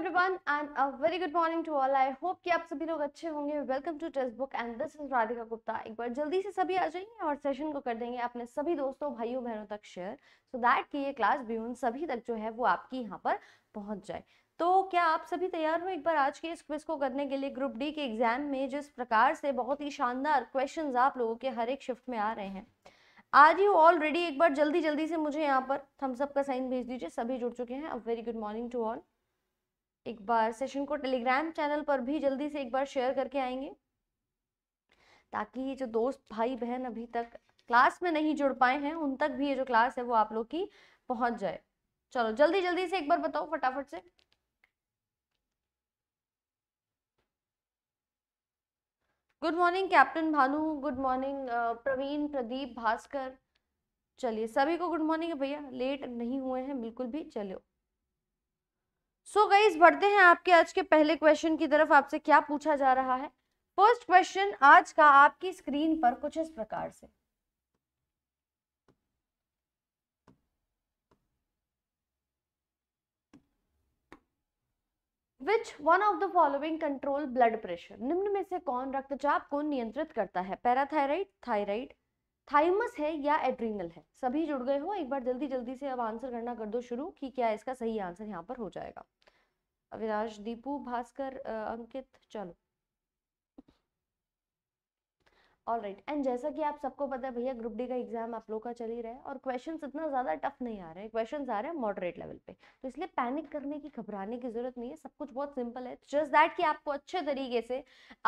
Everyone and a very good morning to all I hope कि आप सभी लोग अच्छे होंगे welcome to Testbook and this is Radhika Gupta एक बार जल्दी से सभी आ जाइए और सेशन को कर देंगे अपने सभी दोस्तों भाइयों बहनों तक शेयर सो दैट कि ये क्लास भी उन सभी तक जो है वो आपकी यहाँ पर पहुँच जाए तो क्या आप सभी तैयार हो एक बार आज के इस क्विज को करने के लिए ग्रुप डी के एग्जाम में जिस प्रकार से बहुत ही शानदार क्वेश्चन आप लोगों के हर एक शिफ्ट में आ रहे हैं आर यू ऑलरेडी एक बार जल्दी जल्दी से मुझे यहाँ पर थम्सअप का साइन भेज दीजिए सभी जुड़ चुके हैं a very good morning to all एक बार सेशन को टेलीग्राम चैनल पर भी जल्दी से एक बार शेयर करके आएंगे ताकि ये जो दोस्त भाई बहन अभी तक क्लास में नहीं जुड़ पाए हैं उन तक भी ये जो क्लास है वो आप लोग की पहुंच जाए चलो जल्दी जल्दी से एक बार बताओ फटाफट से good morning captain Bhanu good morning Praveen Pradeep Bhaskar चलिए सभी को गुड मॉर्निंग भैया लेट नहीं हुए हैं बिल्कुल भी चलो सो so बढ़ते हैं आपके आज के पहले क्वेश्चन की तरफ आपसे क्या पूछा जा रहा है फर्स्ट क्वेश्चन आज का आपकी स्क्रीन पर कुछ इस प्रकार से which one of the following control blood pressure निम्न में से कौन रक्तचाप को नियंत्रित करता है पैराथायराइड थायराइड थाइमस है या एड्रीनल है सभी जुड़ गए हो एक बार जल्दी जल्दी से अब आंसर करना कर दो शुरू कि क्या इसका सही आंसर यहाँ पर हो जाएगा अविनाश दीपू भास्कर अंकित चलो ऑल राइट एंड जैसा कि आप सबको पता है भैया ग्रुप डी का एग्जाम आप लोग का चल ही रहा है और क्वेश्चन इतना ज़्यादा टफ नहीं आ रहे हैं क्वेश्चन आ रहे हैं मॉडरेट लेवल पे तो इसलिए पैनिक करने की घबराने की जरूरत नहीं है सब कुछ बहुत सिंपल है जस्ट दैट कि आपको अच्छे तरीके से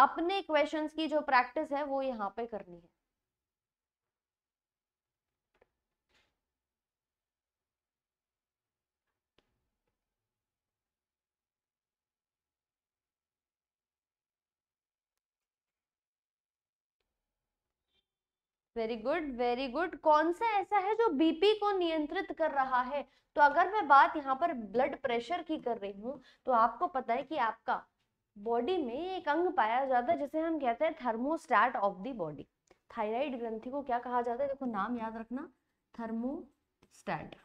अपने क्वेश्चन की जो प्रैक्टिस है वो यहाँ पे करनी है वेरी गुड वेरी गुड कौन सा ऐसा है जो बीपी को नियंत्रित कर रहा है तो अगर मैं बात यहाँ पर ब्लड प्रेशर की कर रही हूँ तो आपको पता है कि आपका बॉडी में एक अंग पाया जाता है जिसे हम कहते हैं thermostat of the body thyroid ग्रंथि को क्या कहा जाता है देखो नाम याद रखना थर्मोस्टैट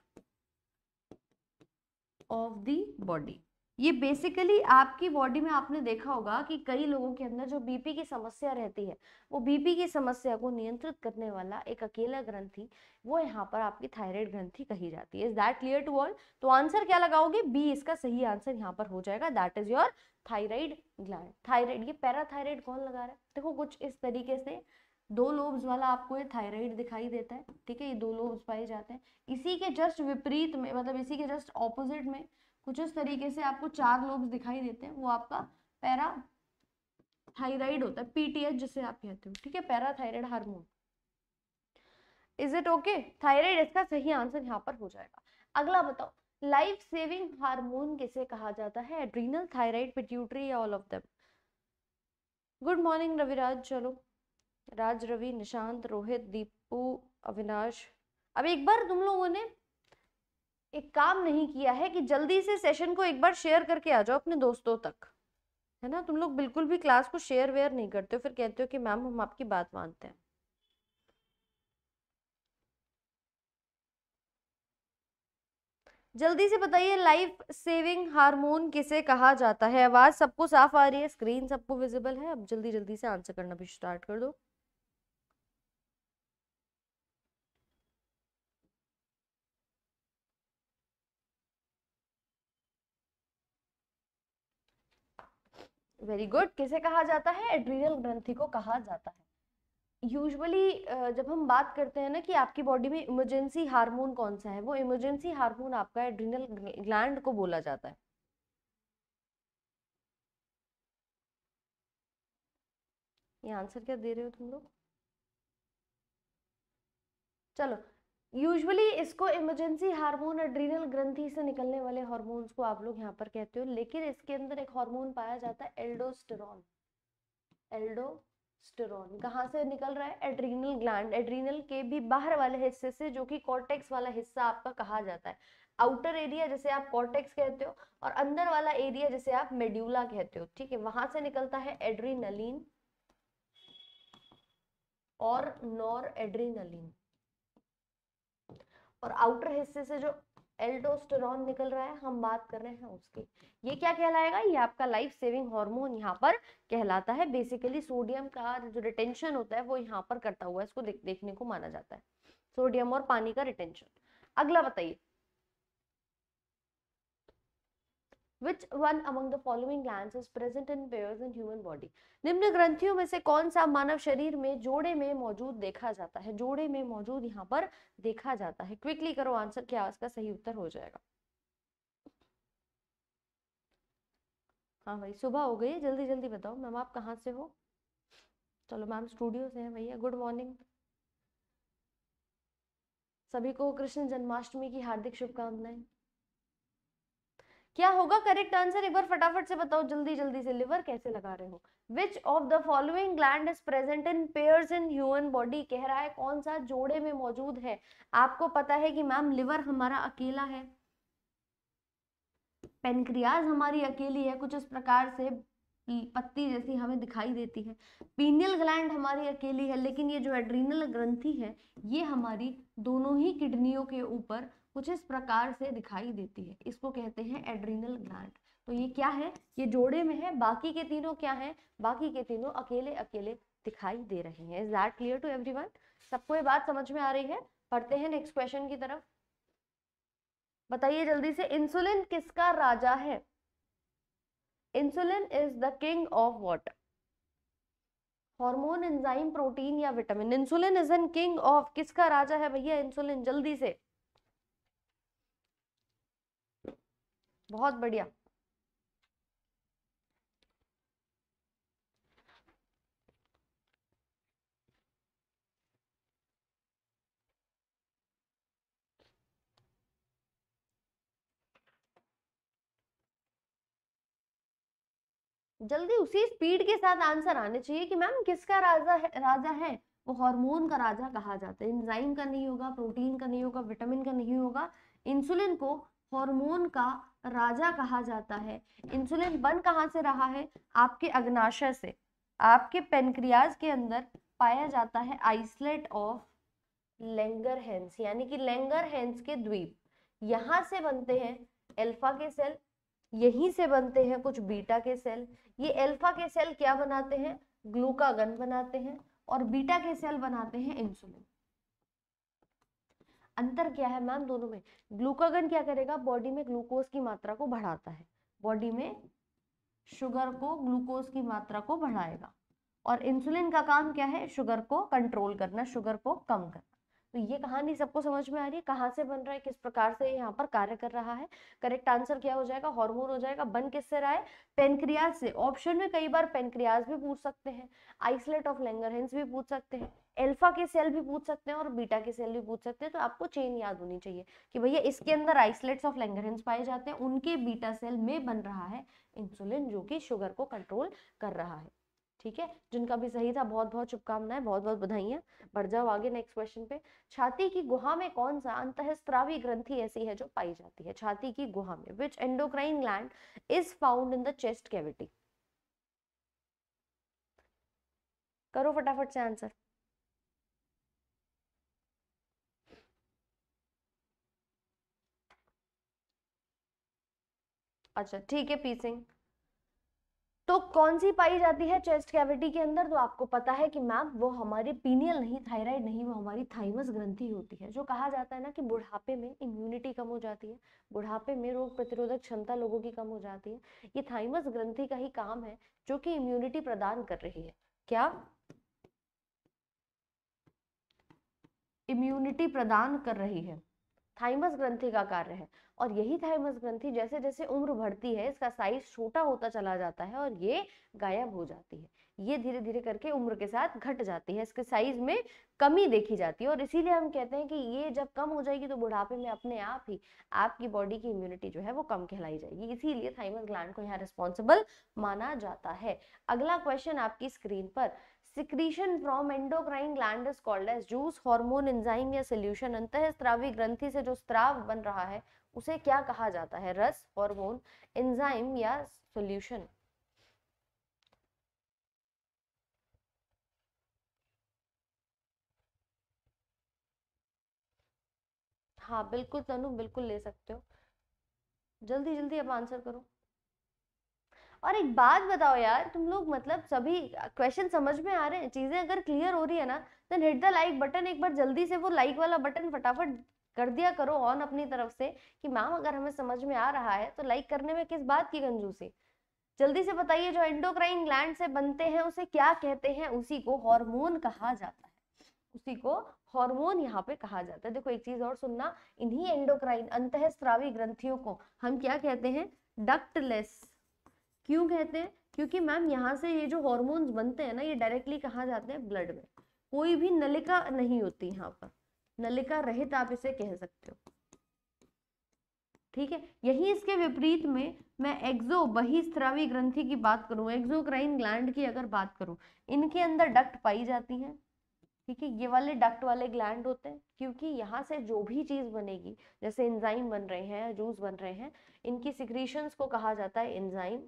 ऑफ द बॉडी ये बेसिकली आपकी बॉडी में आपने देखा होगा कि कई लोगों के अंदर जो बीपी की समस्या रहती है वो बीपी की समस्या को नियंत्रित करने वाला एक अकेला ग्रंथि वो यहाँ पर आपकी थायराइड ग्रंथि कही जाती है is that clear to all तो आंसर क्या लगाओगे बी इसका सही आंसर यहाँ पर हो जाएगा that is your thyroid gland thyroid ये पैराथायराइड कौन लगा रहा है देखो कुछ इस तरीके से दो लोब्स वाला आपको ये थायराइड दिखाई देता है ठीक है ये दो लोब्स पाए जाते हैं इसी के जस्ट विपरीत में मतलब इसी के जस्ट ऑपोजिट में कुछ उस तरीके से आपको चार लोब्स दिखाई देते हैं वो आपका पैरा थाइराइड होता है पीटीएच जिसे आप कहते हो ठीक है parathyroid hormone is it okay thyroid इसका सही आंसर यहाँ पर हो जाएगा अगला बताओ लाइफ सेविंग हार्मोन किसे कहा जाता है adrenal thyroid pituitary all of them good morning Raviraj चलो राज रवि निशांत रोहित दीपू अविनाश अब एक बार तुम लोगों ने एक काम नहीं किया है कि जल्दी से सेशन को एक बार शेयर करके आ जाओ अपने दोस्तों तक है ना तुम लोग बिल्कुल भी क्लास को शेयर वेयर नहीं करते हो फिर कहते हो कि मैम हम आपकी बात मानते हैं जल्दी से बताइए लाइफ सेविंग हार्मोन किसे कहा जाता है आवाज सबको साफ आ रही है स्क्रीन सबको विजिबल है अब जल्दी जल्दी से आंसर करना भी स्टार्ट कर दो वेरी गुड किसे कहा जाता है एड्रीनल ग्रंथि को कहा जाता है यूजुअली जब हम बात करते हैं ना कि आपकी बॉडी में इमरजेंसी हार्मोन कौन सा है वो इमरजेंसी हार्मोन आपका एड्रीनल ग्लैंड को बोला जाता है ये आंसर क्या दे रहे हो तुम लोग चलो यूजुअली इसको इमरजेंसी हार्मोन एड्रीनल ग्रंथि से निकलने वाले हार्मोन्स को आप लोग यहाँ पर कहते हो लेकिन इसके अंदर एक हार्मोन पाया जाता है एल्डोस्टेरॉन एल्डोस्टेरॉन कहाँ से निकल रहा है एड्रीनल ग्लैंड एड्रीनल के भी बाहर वाले हिस्से से जो कि कॉर्टेक्स वाला हिस्सा आपका कहा जाता है आउटर एरिया जैसे आप कॉर्टेक्स कहते हो और अंदर वाला एरिया जैसे आप मेड्यूला कहते हो ठीक है वहां से निकलता है एड्रीनलिन और नॉर एड्रीनलिन और आउटर हिस्से से जो एल्डोस्टेरॉन निकल रहा है हम बात कर रहे हैं उसकी ये क्या कहलाएगा ये आपका लाइफ सेविंग हार्मोन यहाँ पर कहलाता है बेसिकली सोडियम का जो रिटेंशन होता है वो यहाँ पर करता हुआ है इसको देख, देखने को माना जाता है सोडियम और पानी का रिटेंशन अगला बताइए which one among the following glands is present in pairs in human body निम्न ग्रंथियों में से कौन सा मानव शरीर में जोड़े में मौजूद देखा जाता है जोड़े में मौजूद यहाँ पर देखा जाता है क्विकली करो आंसर क्या इसका सही उत्तर हो जाएगा हाँ भाई सुबह हो गई है जल्दी जल्दी बताओ मैम आप कहाँ से हो चलो मैम स्टूडियो से हैं भैया गुड मॉर्निंग सभी को कृष्ण जन्माष्टमी की हार्दिक शुभकामनाएं क्या होगा करेक्ट आंसर एक बार फटाफट से बताओ जल्दी जल्दी से लिवर कैसे लगा रहे हो which of the following gland is present in pair in human body कह रहा है कौन सा जोड़े में मौजूद है आपको पता है कि मैम लिवर हमारा अकेला है पेनक्रियाज हमारी अकेली है कुछ इस प्रकार से पत्ती जैसी हमें दिखाई देती है पीनियल ग्लैंड हमारी अकेली है लेकिन ये जो एड्रीनल ग्रंथी है ये हमारी दोनों ही किडनियों के ऊपर कुछ इस प्रकार से दिखाई देती है इसको कहते हैं एड्रीनल ग्लैंड तो ये क्या है ये जोड़े में है बाकी के तीनों क्या है बाकी के तीनों अकेले अकेले दिखाई दे रहे हैं is that clear to every सबको ये बात समझ में आ रही है पढ़ते हैं नेक्स्ट क्वेश्चन की तरफ बताइए जल्दी से इंसुलिन किसका राजा है insulin is the king of what hormone enzyme protein या vitamin insulin is an king of किसका राजा है भैया इंसुलिन जल्दी से बहुत बढ़िया जल्दी उसी स्पीड के साथ आंसर आने चाहिए कि मैम किसका राजा है राजा है वो हार्मोन का राजा कहा जाता है इंजाइम का नहीं होगा प्रोटीन का नहीं होगा विटामिन का नहीं होगा इंसुलिन को हार्मोन का राजा कहा जाता है इंसुलिन बन कहाँ से रहा है आपके अग्नाशय से आपके पेनक्रियाज के अंदर पाया जाता है आइसलेट ऑफ लेंगर हैंस यानी कि लेंगर हैंस के द्वीप यहाँ से बनते हैं एल्फा के सेल यहीं से बनते हैं कुछ बीटा के सेल ये एल्फा के सेल क्या बनाते हैं ग्लूकागन बनाते हैं और बीटा के सेल बनाते हैं इंसुलिन अंतर क्या है मैम दोनों में ग्लूकागन क्या करेगा बॉडी में ग्लूकोज की मात्रा को बढ़ाता है बॉडी में शुगर को ग्लूकोज की मात्रा को बढ़ाएगा और इंसुलिन का काम क्या है शुगर को कंट्रोल करना शुगर को कम करना तो ये कहानी सबको समझ में आ रही है कहाँ से बन रहा है किस प्रकार से यहाँ पर कार्य कर रहा है करेक्ट आंसर क्या हो जाएगा हार्मोन हो जाएगा बन किस से रहा है पेनक्रियाज से ऑप्शन में कई बार पेनक्रियाज भी पूछ सकते हैं आइसलेट ऑफ लैंगरहेंस भी पूछ सकते हैं अल्फा के सेल भी पूछ सकते हैं और बीटा के सेल भी पूछ सकते हैं तो आपको चेन याद होनी चाहिए कि भैया इसके हम्म। अंदर आइसलेट्स ऑफ लैंगरहेंस पाए जाते हैं उनके बीटा सेल में बन रहा है इंसुलिन जो कि शुगर को कंट्रोल कर रहा है ठीक है जिनका भी सही था बहुत बहुत शुभकामनाएं बहुत बहुत बधाइयां बढ़ जाओ आगे नेक्स्ट क्वेश्चन पे छाती की गुहा में कौन सा अंतःस्त्रावी ग्रंथि ऐसी है जो पाई जाती है छाती की गुहा में which endocrine gland is found in the chest cavity करो फटाफट से आंसर अच्छा ठीक है पीसिंग तो कौन सी पाई जाती है चेस्ट कैविटी के अंदर तो आपको पता है कि मैम वो हमारी पीनियल नहीं थायराइड नहीं वो हमारी थाइमस ग्रंथि होती है जो कहा जाता है ना कि बुढ़ापे में इम्यूनिटी कम हो जाती है बुढ़ापे में रोग प्रतिरोधक क्षमता लोगों की कम हो जाती है ये थाइमस ग्रंथि का ही काम है जो कि इम्यूनिटी प्रदान कर रही है क्या इम्यूनिटी प्रदान कर रही है थाइमस ग्रंथि का कार्य है और यही थाइमस ग्रंथि जैसे जैसे उम्र बढ़ती है इसका साइज छोटा होता चला जाता है और ये गायब हो जाती है ये धीरे धीरे करके उम्र के साथ घट जाती है इसके साइज में कमी देखी जाती है और इसीलिए हम कहते हैं कि ये जब कम हो जाएगी तो बुढ़ापे में अपने आप ही आपकी बॉडी की इम्यूनिटी जो है वो कम कहलाई जाएगी इसीलिए थाइमस ग्लैंड को यहाँ रिस्पॉन्सिबल माना जाता है अगला क्वेश्चन आपकी स्क्रीन पर secretion from endocrine gland is called as juice hormone enzyme या सोल्यूशन अंत स्त्रावी ग्रंथि से जो स्त्राव बन रहा है उसे क्या कहा जाता है रस हॉर्मोन एंजाइम या सोल्यूशन हाँ बिल्कुल तनु बिल्कुल ले सकते हो जल्दी जल्दी अब आंसर करो और एक बात बताओ यार तुम लोग मतलब सभी क्वेश्चन समझ में आ रहे हैं चीजें अगर क्लियर हो रही है ना then hit the like button एक बार जल्दी से वो लाइक वाला बटन फटाफट कर दिया करो ऑन अपनी तरफ से कि मैम अगर हमें समझ में आ रहा है तो लाइक करने में किस बात की कंजूसी जल्दी से बताइए जो एंडोक्राइन ग्लैंड से बनते हैं उसे क्या कहते हैं उसी को हार्मोन कहा जाता है उसी को हार्मोन यहाँ पे कहा जाता है देखो एक चीज और सुनना इन्हीं एंडोक्राइन अंतःस्रावी ग्रंथियों को हम क्या कहते हैं डक्टलेस क्यों कहते हैं क्योंकि मैम यहाँ से ये जो हॉर्मोन्स बनते हैं ना ये डायरेक्टली कहा जाते हैं ब्लड में कोई भी नलिका नहीं होती यहाँ पर नलिका रहित आप इसे कह सकते हो ठीक है यही इसके विपरीत में मैं एक्जो बहिस्त्रावी ग्रंथि की बात करूं एक्जोक्राइन ग्लैंड की अगर बात करूं इनके अंदर डक्ट पाई जाती हैं ठीक है ये वाले डक्ट वाले ग्लैंड होते हैं क्योंकि यहाँ से जो भी चीज़ बनेगी जैसे एंजाइम बन रहे हैं जूस बन रहे हैं इनकी सिक्रीशंस को कहा जाता है एंजाइम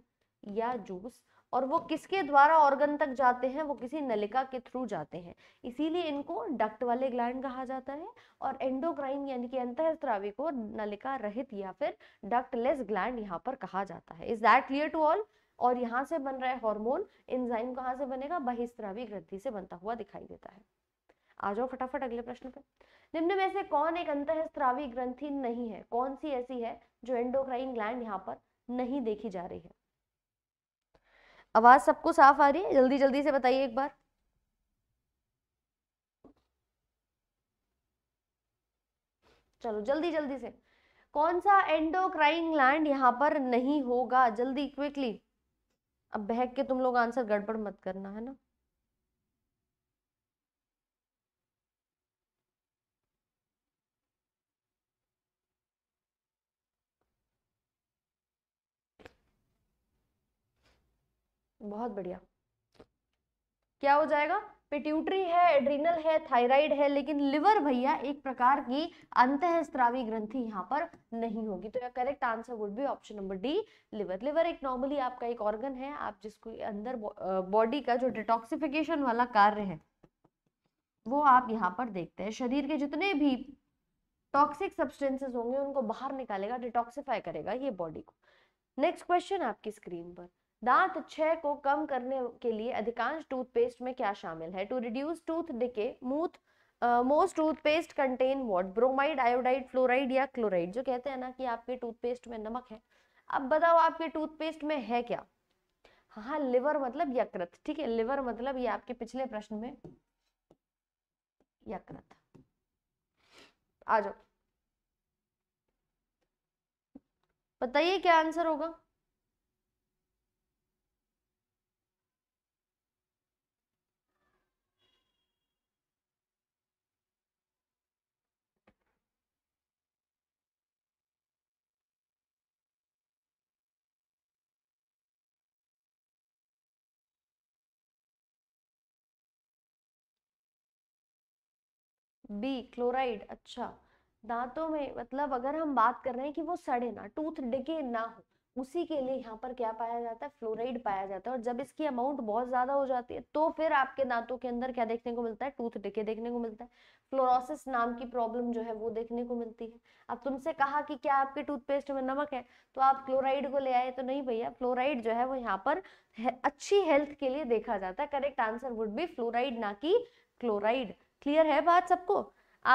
या जूस और वो किसके द्वारा ऑर्गन तक जाते हैं वो किसी नलिका के थ्रू जाते हैं इसीलिए इनको डक्ट वाले ग्लैंड कहा जाता है और एंडोक्राइन यानी कि अंतःस्त्रावी को नलिका रहित या फिर डक्टलेस ग्लैंड यहाँ पर कहा जाता है is that clear to all और यहाँ से बन रहा है हॉर्मोन इंजाइम कहाँ से बनेगा बहिस्त्रावी ग्रंथि से बनता हुआ दिखाई देता है आ जाओ फटाफट अगले प्रश्न पे निम्न में से कौन एक अंतःस्त्रावी ग्रंथि नहीं है कौन सी ऐसी है जो एंडोक्राइन ग्लैंड यहाँ पर नहीं देखी जा रही है आवाज़ सबको साफ आ रही है जल्दी जल्दी से बताइए एक बार चलो जल्दी जल्दी से कौन सा एंडोक्राइन ग्लैंड यहाँ पर नहीं होगा जल्दी क्विकली अब बहक के तुम लोग आंसर गड़बड़ मत करना है ना बहुत बढ़िया क्या हो जाएगा पिट्यूटरी है एड्रीनल है थायराइड है लेकिन लिवर भैया एक प्रकार की अंत स्त्रावी ग्रंथि यहाँ पर नहीं होगी तो correct answer would be option number D liver liver एक नॉर्मली आपका एक ऑर्गन है आप जिसको अंदर बॉडी का जो डिटॉक्सिफिकेशन वाला कार्य है वो आप यहाँ पर देखते हैं शरीर के जितने भी टॉक्सिक सब्सटेंसेस होंगे उनको बाहर निकालेगा डिटॉक्सिफाई करेगा ये बॉडी को नेक्स्ट क्वेश्चन आपकी स्क्रीन पर दांत छह को कम करने के लिए अधिकांश टूथपेस्ट में क्या शामिल है to reduce tooth decay mouth most toothpaste contain what bromide iodide fluoride या क्लोराइड जो कहते हैं ना कि आपके टूथपेस्ट में नमक है अब बताओ आपके टूथपेस्ट में है क्या हाँ लिवर मतलब यकृत ठीक है लिवर मतलब ये आपके पिछले प्रश्न में यकृत आ जाओ बताइए क्या आंसर होगा बी क्लोराइड अच्छा दांतों में मतलब अगर हम बात कर रहे हैं कि वो सड़े ना टूथ डिके ना हो उसी के लिए यहाँ पर क्या पाया जाता है फ्लोराइड पाया जाता है और जब इसकी अमाउंट बहुत ज़्यादा हो जाती है तो फिर आपके दांतों के अंदर क्या देखने को मिलता है टूथ डिके देखने को मिलता है फ्लोरोसिस नाम की प्रॉब्लम जो है वो देखने को मिलती है अब तुमसे कहा कि क्या आपके टूथपेस्ट में नमक है तो आप क्लोराइड को ले आए तो नहीं भैया फ्लोराइड जो है वो यहाँ पर अच्छी हेल्थ के लिए देखा जाता है correct answer would be fluoride ना कि क्लोराइड क्लियर है बात सबको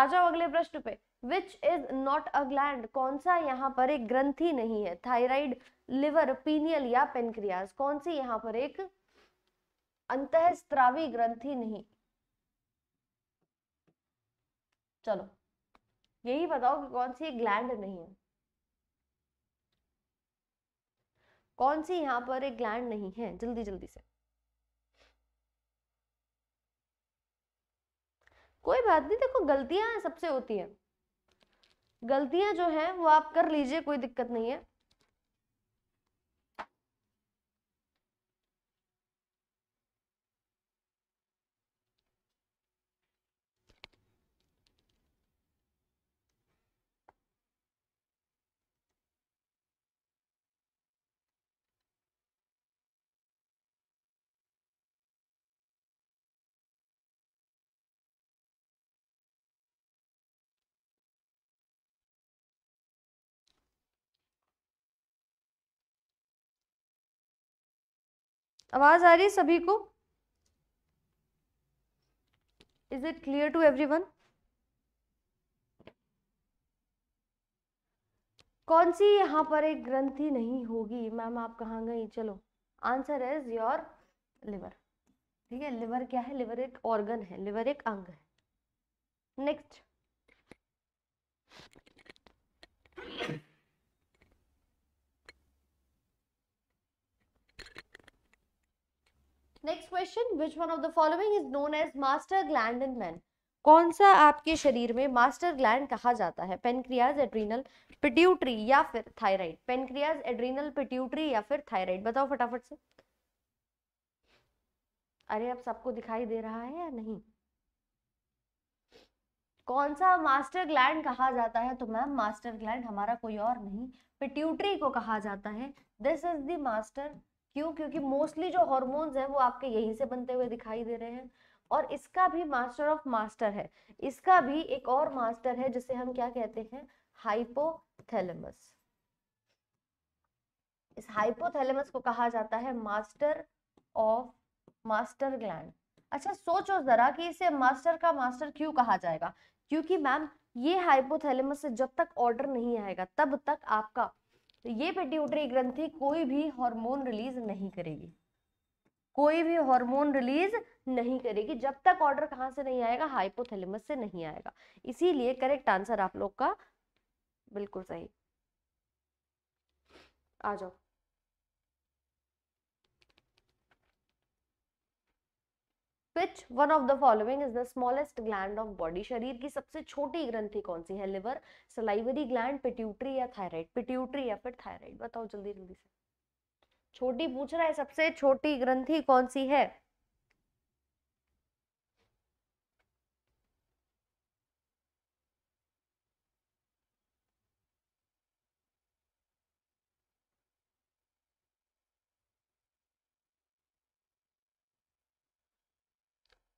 आ जाओ अगले प्रश्न पे which is not a gland कौन सा यहाँ पर एक ग्रंथी नहीं है थायराइड लिवर पीनियल या पेनक्रियाज कौन सी यहाँ पर एक अंतःस्त्रावी ग्रंथी नहीं चलो यही बताओ कि कौन सी ग्लैंड नहीं है कौन सी यहाँ पर एक ग्लैंड नहीं है जल्दी जल्दी से कोई बात नहीं देखो गलतियां सबसे होती हैं गलतियां जो हैं वो आप कर लीजिए कोई दिक्कत नहीं है आवाज आ रही है सभी को is it clear to every one कौन सी यहाँ पर एक ग्रंथि नहीं होगी मैम आप कहा गई चलो आंसर इज योर लिवर ठीक है लिवर क्या है लिवर एक ऑर्गन है लिवर एक अंग है next next question which one of the following is known as master gland in man कौन सा आपके शरीर में मास्टर ग्लैंड कहा जाता है पेनक्रियाज एड्रीनल पिट्यूटरी या फिर थायराइड पेनक्रियाज एड्रीनल पिट्यूटरी या फिर थायराइड बताओ फटाफट से अरे अब सबको दिखाई दे रहा है या नहीं कौन सा मास्टर ग्लैंड कहा जाता है तो मैम मास्टर ग्लैंड हमारा कोई और नहीं पिट्यूटरी को कहा जाता है दिस इज द मास्टर क्यों क्योंकि मोस्टली जो हॉर्मोन्स हैं वो आपके यहीं से बनते हुए दिखाई दे रहे हैं और इसका भी मास्टर ऑफ मास्टर है इसका भी एक और मास्टर है जिसे हम क्या कहते हैं हाइपोथैलेमस इस हाइपोथैलेमस को कहा जाता है मास्टर ऑफ मास्टर ग्लैंड अच्छा सोचो जरा कि इसे मास्टर का मास्टर क्यों कहा जाएगा क्योंकि मैम ये हाइपोथैलेमस से जब तक ऑर्डर नहीं आएगा तब तक आपका तो ये पेट्यूटरी ग्रंथि कोई भी हार्मोन रिलीज नहीं करेगी कोई भी हार्मोन रिलीज नहीं करेगी जब तक ऑर्डर कहां से नहीं आएगा हाइपोथैलेमस से नहीं आएगा इसीलिए करेक्ट आंसर आप लोग का बिल्कुल सही आ जाओ which one of the following is the smallest gland of body शरीर की सबसे छोटी ग्रंथि कौन सी है लिवर सलाइवरी ग्लैंड पिट्यूटरी या थायराइड पिट्यूटरी या फिर थायराइड बताओ जल्दी जल्दी से छोटी पूछ रहा है सबसे छोटी ग्रंथि कौन सी है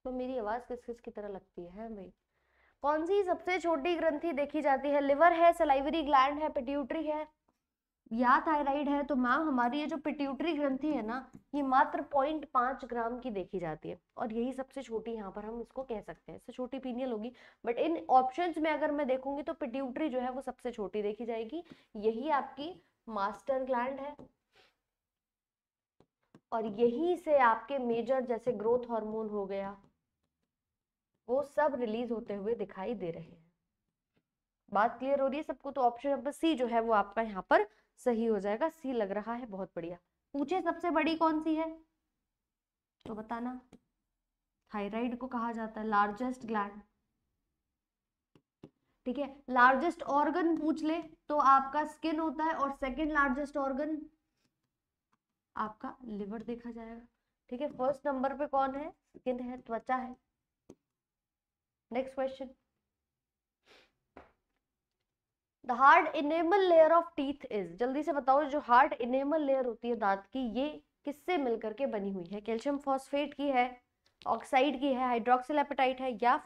तो मेरी आवाज़ किस किस की तरह लगती है भाई कौन सी सबसे छोटी ग्रंथि देखी जाती है लिवर है सलाइवरी ग्लैंड है पिट्यूटरी है या थायराइड है तो मैम हमारी ये जो पिट्यूटरी ग्रंथि है ना ये मात्र पॉइंट पांच ग्राम की देखी जाती है और यही सबसे छोटी यहाँ पर हम इसको कह सकते हैं इससे छोटी पीनियल होगी बट इन ऑप्शन में अगर मैं देखूंगी तो पिट्यूटरी जो है वो सबसे छोटी देखी जाएगी यही आपकी मास्टर ग्लैंड है और यही से आपके मेजर जैसे ग्रोथ हार्मोन हो गया वो सब रिलीज होते हुए दिखाई दे रहे हैं बात क्लियर हो रही है सबको तो ऑप्शन नंबर सी जो है वो आपका यहाँ पर सही हो जाएगा सी लग रहा है बहुत बढ़िया पूछे सबसे बड़ी कौन सी है तो बताना थाइराइड को कहा जाता है लार्जेस्ट ग्लैंड ठीक है लार्जेस्ट ऑर्गन पूछ ले तो आपका स्किन होता है और सेकेंड लार्जेस्ट ऑर्गन आपका लिवर देखा जाएगा ठीक है फर्स्ट नंबर पे कौन है स्किन है त्वचा है next question the hard enamel layer of teeth is जल्दी से बताओ जो हार्ड इनेमल लेयर होती है दांत की ये किससे मिलकर के बनी हुई है कैल्शियम फॉस्फेट की है ऑक्साइड की है हाइड्रोक्सिल है या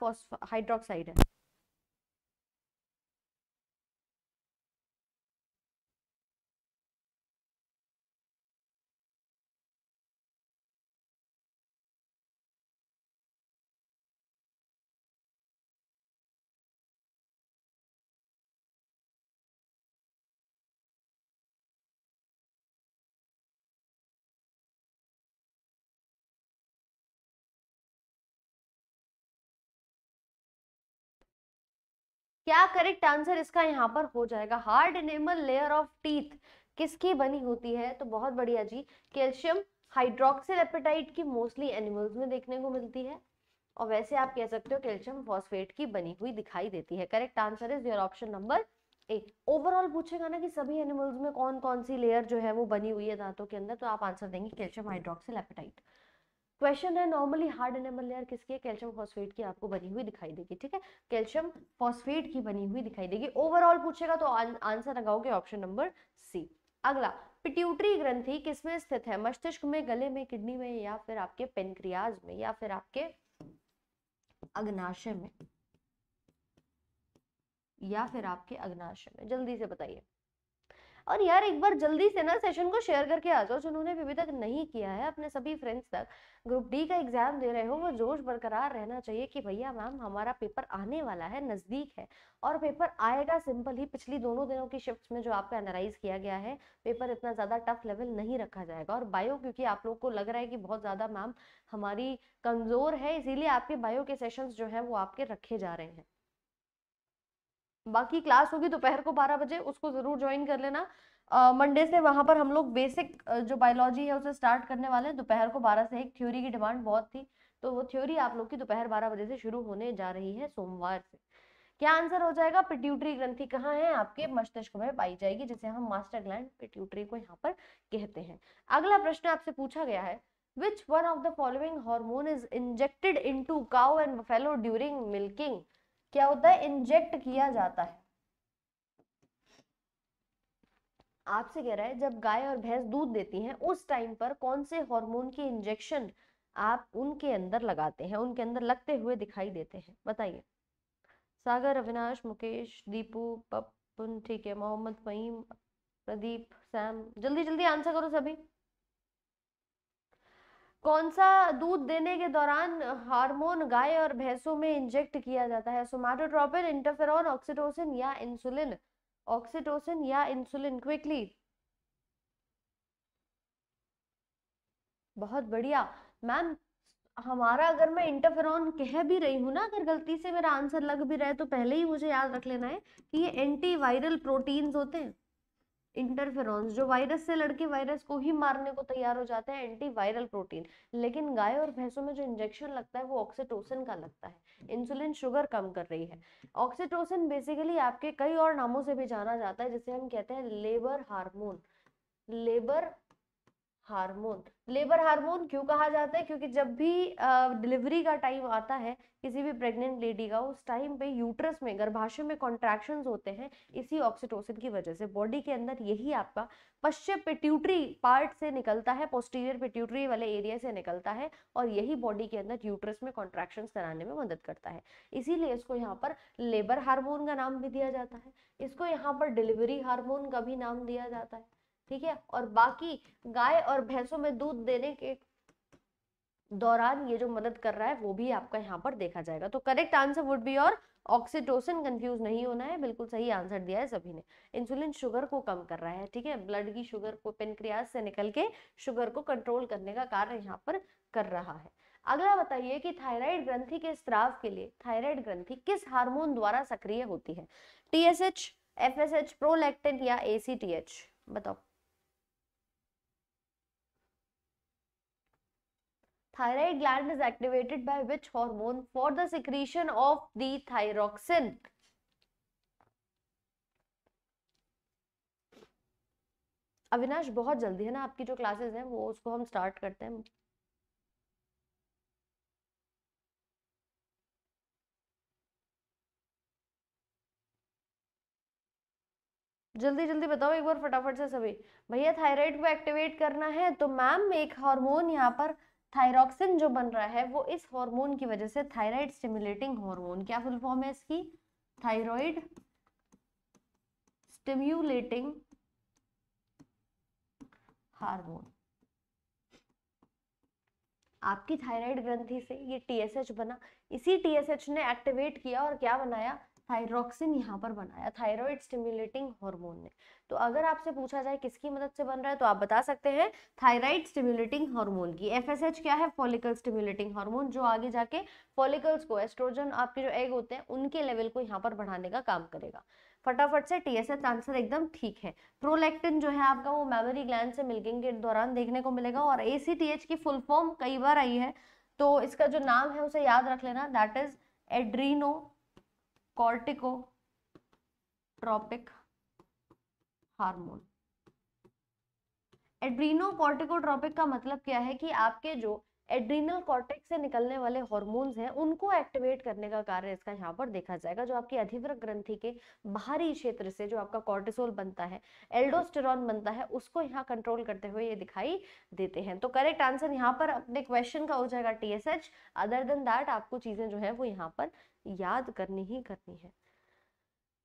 हाइड्रोक्साइड है क्या करेक्ट आंसर इसका यहाँ पर हो जाएगा hard enamel layer of teeth किसकी बनी होती है तो बहुत बढ़िया जी कैल्शियम हाइड्रोक्सिल एपेटाइट की मोस्टली एनिमल्स में देखने को मिलती है और वैसे आप कह सकते हो कैल्शियम फॉस्फेट की बनी हुई दिखाई देती है correct answer is your option number A overall पूछेगा ना कि सभी एनिमल्स में कौन कौन सी लेयर जो है वो बनी हुई है दांतों के अंदर तो आप आंसर देंगे कैल्शियम हाइड्रोक्सिल एपेटाइट क्वेश्चन है नॉर्मली हार्ड एनिमल लेयर किसकी है कैल्शियम फॉस्फेट की आपको बनी हुई दिखाई देगी ठीक है कैल्शियम फॉस्फेट की बनी हुई दिखाई देगी ओवरऑल पूछेगा तो आंसर लगाओगे ऑप्शन नंबर सी अगला पिट्यूटरी ग्रंथि किसमें स्थित है मस्तिष्क में गले में किडनी में या फिर आपके पेनक्रियाज में या फिर आपके अग्नाशय में या फिर आपके अग्नाशय में जल्दी से बताइए और यार एक बार जल्दी से ना सेशन को शेयर करके आ जाओ जिन्होंने अभी तक नहीं किया है अपने सभी फ्रेंड्स तक ग्रुप डी का एग्जाम दे रहे हो वो जोश बरकरार रहना चाहिए कि भैया मैम हमारा पेपर आने वाला है नज़दीक है और पेपर आएगा सिंपल ही पिछली दोनों दिनों की शिफ्ट में जो आपका एनालाइज किया गया है पेपर इतना ज़्यादा टफ लेवल नहीं रखा जाएगा और बायो क्योंकि आप लोग को लग रहा है कि बहुत ज़्यादा मैम हमारी कमज़ोर है इसीलिए आपके बायो के सेशन जो है वो आपके रखे जा रहे हैं बाकी क्लास होगी दोपहर को बारह बजे उसको ज़रूर ज्वाइन कर लेना मंडे से वहां पर हम लोग बेसिक जो बायोलॉजी है उसे स्टार्ट करने वाले हैं दोपहर को बारह से एक थ्योरी की डिमांड बहुत थी तो वो थ्योरी आप लोग की दोपहर बारह बजे से शुरू होने जा रही है सोमवार से क्या आंसर हो जाएगा पिट्यूटरी ग्रंथि कहाँ है आपके मस्तिष्क में पाई जाएगी जिसे हम मास्टर ग्लैंड पिट्यूटरी को यहाँ पर कहते हैं अगला प्रश्न आपसे पूछा गया है which one of the following hormone is injected into cow and buffalo during milking क्या होता है इंजेक्ट किया जाता है आपसे कह रहा है जब गाय और भैंस दूध देती हैं उस टाइम पर कौन से हार्मोन के इंजेक्शन आप उनके अंदर लगाते हैं उनके अंदर लगते हुए दिखाई देते हैं बताइए सागर अविनाश मुकेश दीपू पपुन ठीक है मोहम्मद फ़हीम प्रदीप सैम जल्दी जल्दी आंसर करो सभी कौन सा दूध देने के दौरान हार्मोन गाय और भैंसों में इंजेक्ट किया जाता है सोमाटोट्रोपिन इंटरफेर ऑक्सीटोसिन या इंसुलिन ऑक्सीटोसिन या इंसुलिन क्विकली बहुत बढ़िया मैम हमारा अगर मैं इंटरफेरॉन कह भी रही हूँ ना अगर गलती से मेरा आंसर लग भी रहा है तो पहले ही मुझे याद रख लेना है कि ये एंटीवायरल प्रोटीन्स होते हैं इंटरफेरॉन्स जो वायरस से लड़के वायरस को ही मारने को तैयार हो जाते हैं एंटीवायरल प्रोटीन लेकिन गाय और भैंसों में जो इंजेक्शन लगता है वो ऑक्सीटोसिन का लगता है इंसुलिन शुगर कम कर रही है ऑक्सीटोसिन बेसिकली आपके कई और नामों से भी जाना जाता है जिसे हम कहते हैं labour hormone labour hormone labour hormone क्यों कहा जाता है क्योंकि जब भी डिलीवरी का टाइम आता है किसी भी प्रेग्नेंट लेडी का उस टाइम पे यूट्रस में गर्भाशय में कॉन्ट्रैक्शंस होते हैं इसी ऑक्सीटोसिन की वजह से बॉडी के अंदर यही आपका पश्चिम पिट्यूटरी पार्ट से निकलता है पोस्टीरियर पिट्यूटरी वाले एरिया से निकलता है और यही बॉडी के अंदर यूट्रस में कॉन्ट्रैक्शन कराने में मदद करता है इसीलिए इसको यहाँ पर लेबर हार्मोन का नाम भी दिया जाता है इसको यहाँ पर डिलीवरी हार्मोन का भी नाम दिया जाता है ठीक है और बाकी गाय और भैंसों में दूध देने के दौरान ये जो मदद कर रहा है वो भी आपका यहाँ पर देखा जाएगा तो करेक्ट आंसर वुड बी और ऑक्सीटोसिन कंफ्यूज नहीं होना है बिल्कुल सही आंसर दिया है सभी ने इंसुलिन शुगर को कम कर रहा है ठीक है ब्लड की शुगर को पेनक्रियाज से निकल के शुगर को कंट्रोल करने का कार्य यहाँ पर कर रहा है अगला बताइए कि थायराइड ग्रंथि के स्त्राव के लिए थायराइड ग्रंथि किस हार्मोन द्वारा सक्रिय होती है टीएसएच एफएसएच प्रोलैक्टिन या एसीटीएच बताओ thyroid gland is activated by which hormone for the secretion of the thyroxin? Avinash बहुत जल्दी है ना आपकी जो क्लासेस हैं वो उसको हम स्टार्ट करते हैं जल्दी जल्दी बताओ एक बार फटाफट से सभी भैया थायराइड को एक्टिवेट करना है तो मैम एक हार्मोन यहाँ पर थायरोक्सिन जो बन रहा है वो इस हार्मोन की वजह से थायराइड स्टिम्युलेटिंग हार्मोन क्या फुल फॉर्म है इसकी थायराइड स्टिम्युलेटिंग हार्मोन आपकी थायराइड ग्रंथि से ये टीएसएच बना इसी टीएसएच ने एक्टिवेट किया और क्या बनाया थायरोक्सिन यहाँ पर बनाया थायराइड स्टिम्युलेटिंग हार्मोन ने तो अगर आपसे पूछा जाए किसकी मदद से बन रहा है तो आप बता सकते हैं थायराइड स्टिम्युलेटिंग हार्मोन की एफएसएच क्या है फॉलिकल स्टिम्युलेटिंग हार्मोन जो आगे जाके फॉलिकल्स को एस्ट्रोजन आपके जो एग होते हैं उनके लेवल को यहाँ पर बढ़ाने का काम करेगा फटाफट से टीएसएच आंसर एकदम ठीक है प्रोलेक्टिन जो है आपका वो मेमोरी ग्लैंड से मिल्किंग के दौरान देखने को मिलेगा और एसीटीएच की फुल फॉर्म कई बार आई है तो इसका जो नाम है उसे याद रख लेना that is adrenocorticotropic hormone adrenocorticotropic का मतलब क्या है कि आपके जो एड्रीनल कॉर्टेक्स से निकलने वाले हॉर्मोन्स हैं उनको एक्टिवेट करने का कार्य इसका यहाँ पर देखा जाएगा जो आपकी अधिवृक ग्रंथि के बाहरी क्षेत्र से जो आपका कॉर्टिसोल बनता है एल्डोस्टेरॉन बनता है उसको यहाँ कंट्रोल करते हुए ये दिखाई देते हैं तो करेक्ट आंसर यहाँ पर अपने क्वेश्चन का हो जाएगा T S H other than that आपको चीज़ें जो है वो यहाँ पर याद करनी ही करनी है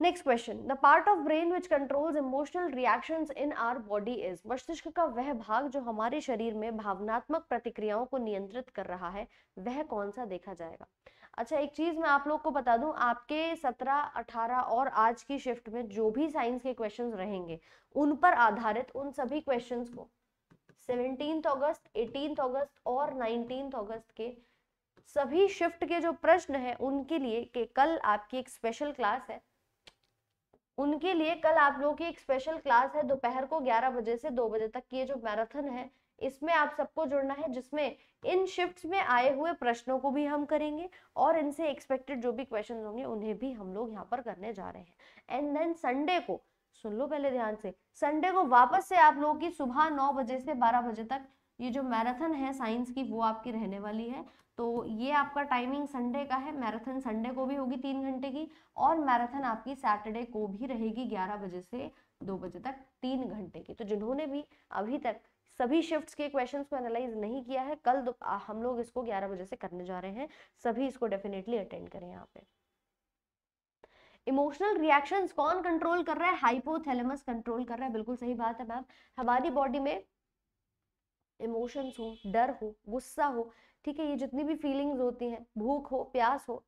next question the part of brain which controls emotional reactions in our body is मस्तिष्क का वह भाग जो हमारे शरीर में भावनात्मक प्रतिक्रियाओं को नियंत्रित कर रहा है वह कौन सा देखा जाएगा अच्छा एक चीज मैं आप लोग को बता दूं आपके 17, 18 और आज की शिफ्ट में जो भी साइंस के क्वेश्चंस रहेंगे उन पर आधारित उन सभी क्वेश्चंस को 17 अगस्त एटीन अगस्त और नाइनटीन अगस्त के सभी शिफ्ट के जो प्रश्न हैं उनके लिए के कल आपकी एक स्पेशल क्लास है उनके लिए कल आप लोगों की एक स्पेशल क्लास है दोपहर को 11 बजे से 2 बजे तक की जो मैराथन है इसमें आप सबको जुड़ना है जिसमें इन शिफ्ट में आए हुए प्रश्नों को भी हम करेंगे और इनसे एक्सपेक्टेड जो भी क्वेश्चन होंगे उन्हें भी हम लोग यहाँ पर करने जा रहे हैं एंड देन संडे को सुन लो पहले ध्यान से संडे को वापस से आप लोगों की सुबह नौ बजे से बारह बजे तक ये जो मैराथन है साइंस की वो आपकी रहने वाली है तो ये आपका टाइमिंग संडे का है मैराथन संडे को भी होगी तीन घंटे की और मैराथन आपकी सैटरडे को भी रहेगी ग्यारह बजे से दो बजे तक तीन घंटे की तो जिन्होंने भी अभी तक सभी शिफ्ट्स के क्वेश्चंस को एनालाइज नहीं किया है कल हम लोग इसको ग्यारह बजे से करने जा रहे हैं सभी इसको डेफिनेटली अटेंड करें यहाँ पे इमोशनल रिएक्शंस कौन कंट्रोल कर रहा है हाइपोथैलेमस कंट्रोल कर रहा है बिल्कुल सही बात है मैम हमारी बॉडी में इमोशंस हो डर हो गुस्सा हो ठीक है ये जितनी भी फीलिंग्स होती हैं भूख हो प्यास हो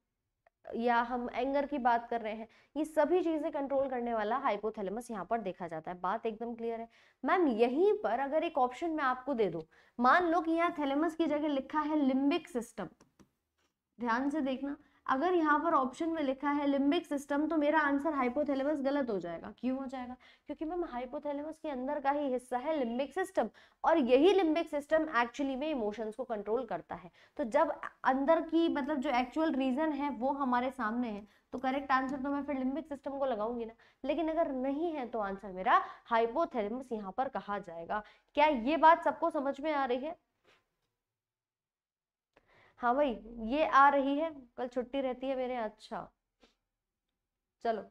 या हम एंगर की बात कर रहे हैं ये सभी चीज़ें कंट्रोल करने वाला हाइपोथैलेमस यहाँ पर देखा जाता है बात एकदम क्लियर है मैम यहीं पर अगर एक ऑप्शन मैं आपको दे दू मान लो कि यहाँ थैलेमस की जगह लिखा है लिम्बिक सिस्टम ध्यान से देखना अगर यहाँ पर ऑप्शन में लिखा है लिम्बिक सिस्टम तो मेरा आंसर हाइपोथैलेमस गलत हो जाएगा क्यों हो जाएगा क्योंकि मैम हाइपोथैलेमस के अंदर का ही हिस्सा है लिम्बिक सिस्टम और यही लिम्बिक सिस्टम एक्चुअली में इमोशंस को कंट्रोल करता है तो जब अंदर की मतलब जो एक्चुअल रीजन है वो हमारे सामने है तो करेक्ट आंसर तो मैं फिर लिम्बिक सिस्टम को लगाऊंगी ना लेकिन अगर नहीं है तो आंसर मेरा हाइपोथैलेमस यहाँ पर कहा जाएगा क्या ये बात सबको समझ में आ रही है हाँ भाई ये आ रही है कल छुट्टी रहती है मेरे अच्छा चलो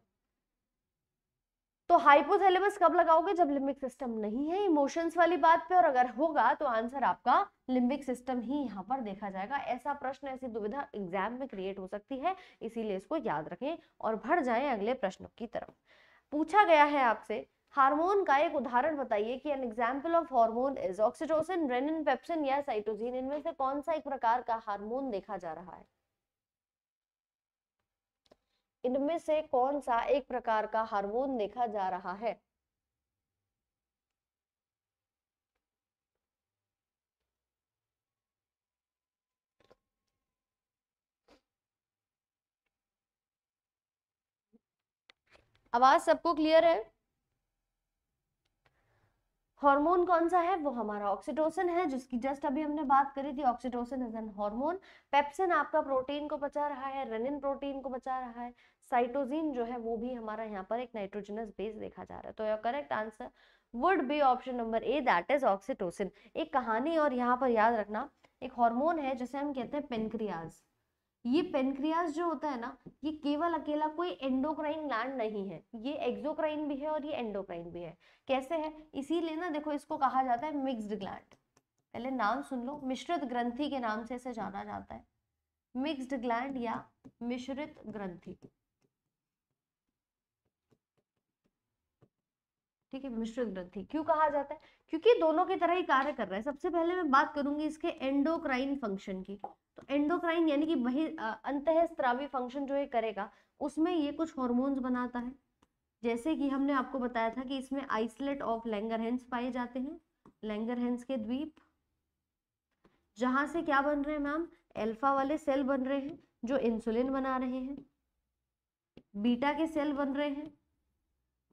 तो हाइपोथैलेमस कब लगाओगे जब लिम्बिक सिस्टम नहीं है इमोशंस वाली बात पे और अगर होगा तो आंसर आपका लिम्बिक सिस्टम ही यहाँ पर देखा जाएगा ऐसा प्रश्न ऐसी दुविधा एग्जाम में क्रिएट हो सकती है इसीलिए इसको याद रखें और भर जाएं अगले प्रश्नों की तरफ पूछा गया है आपसे हार्मोन का एक उदाहरण बताइए कि an example of hormone is oxytocin renin pepsin या साइटोसिन इनमें से कौन सा एक प्रकार का हार्मोन देखा जा रहा है इनमें से कौन सा एक प्रकार का हार्मोन देखा जा रहा है आवाज सबको क्लियर है हार्मोन कौन सा है वो हमारा ऑक्सीटोसिन है जिसकी जस्ट अभी हमने बात करी थी oxytocin is an hormone pepsin आपका प्रोटीन को बचा रहा है रेनिन प्रोटीन को बचा रहा है साइटोजिन जो है वो भी हमारा यहाँ पर एक नाइट्रोजनस बेस देखा जा रहा है तो your correct answer would be option number A that is oxytocin एक कहानी और यहाँ पर याद रखना एक हार्मोन है जिसे हम कहते हैं पेनक्रियाज ये पेनक्रियाज जो होता है ना ये केवल अकेला कोई एंडोक्राइन ग्लैंड नहीं है ये एक्सोक्राइन भी है और ये एंडोक्राइन भी है कैसे है इसीलिए ना देखो इसको कहा जाता है मिक्स्ड ग्लैंड पहले नाम सुन लो मिश्रित ग्रंथि के नाम से इसे जाना जाता है मिक्स्ड ग्लैंड या मिश्रित ग्रंथि ठीक है मिश्रित ग्रंथि क्यों कहा जाता है क्योंकि दोनों की तरह ही कार्य कर रहा है सबसे पहले मैं बात करूंगी इसके एंडोक्राइन फंक्शन की तो एंडोक्राइन यानी कि वही अंत स्त्रावी फंक्शन जो ये करेगा उसमें ये कुछ हॉर्मोन्स बनाता है जैसे कि हमने आपको बताया था कि इसमें आइसलेट ऑफ लैंगरहेंस पाए जाते हैं लैंगरहेंस के द्वीप जहां से क्या बन रहे हैं मैम एल्फा वाले सेल बन रहे हैं जो इंसुलिन बना रहे हैं बीटा के सेल बन रहे हैं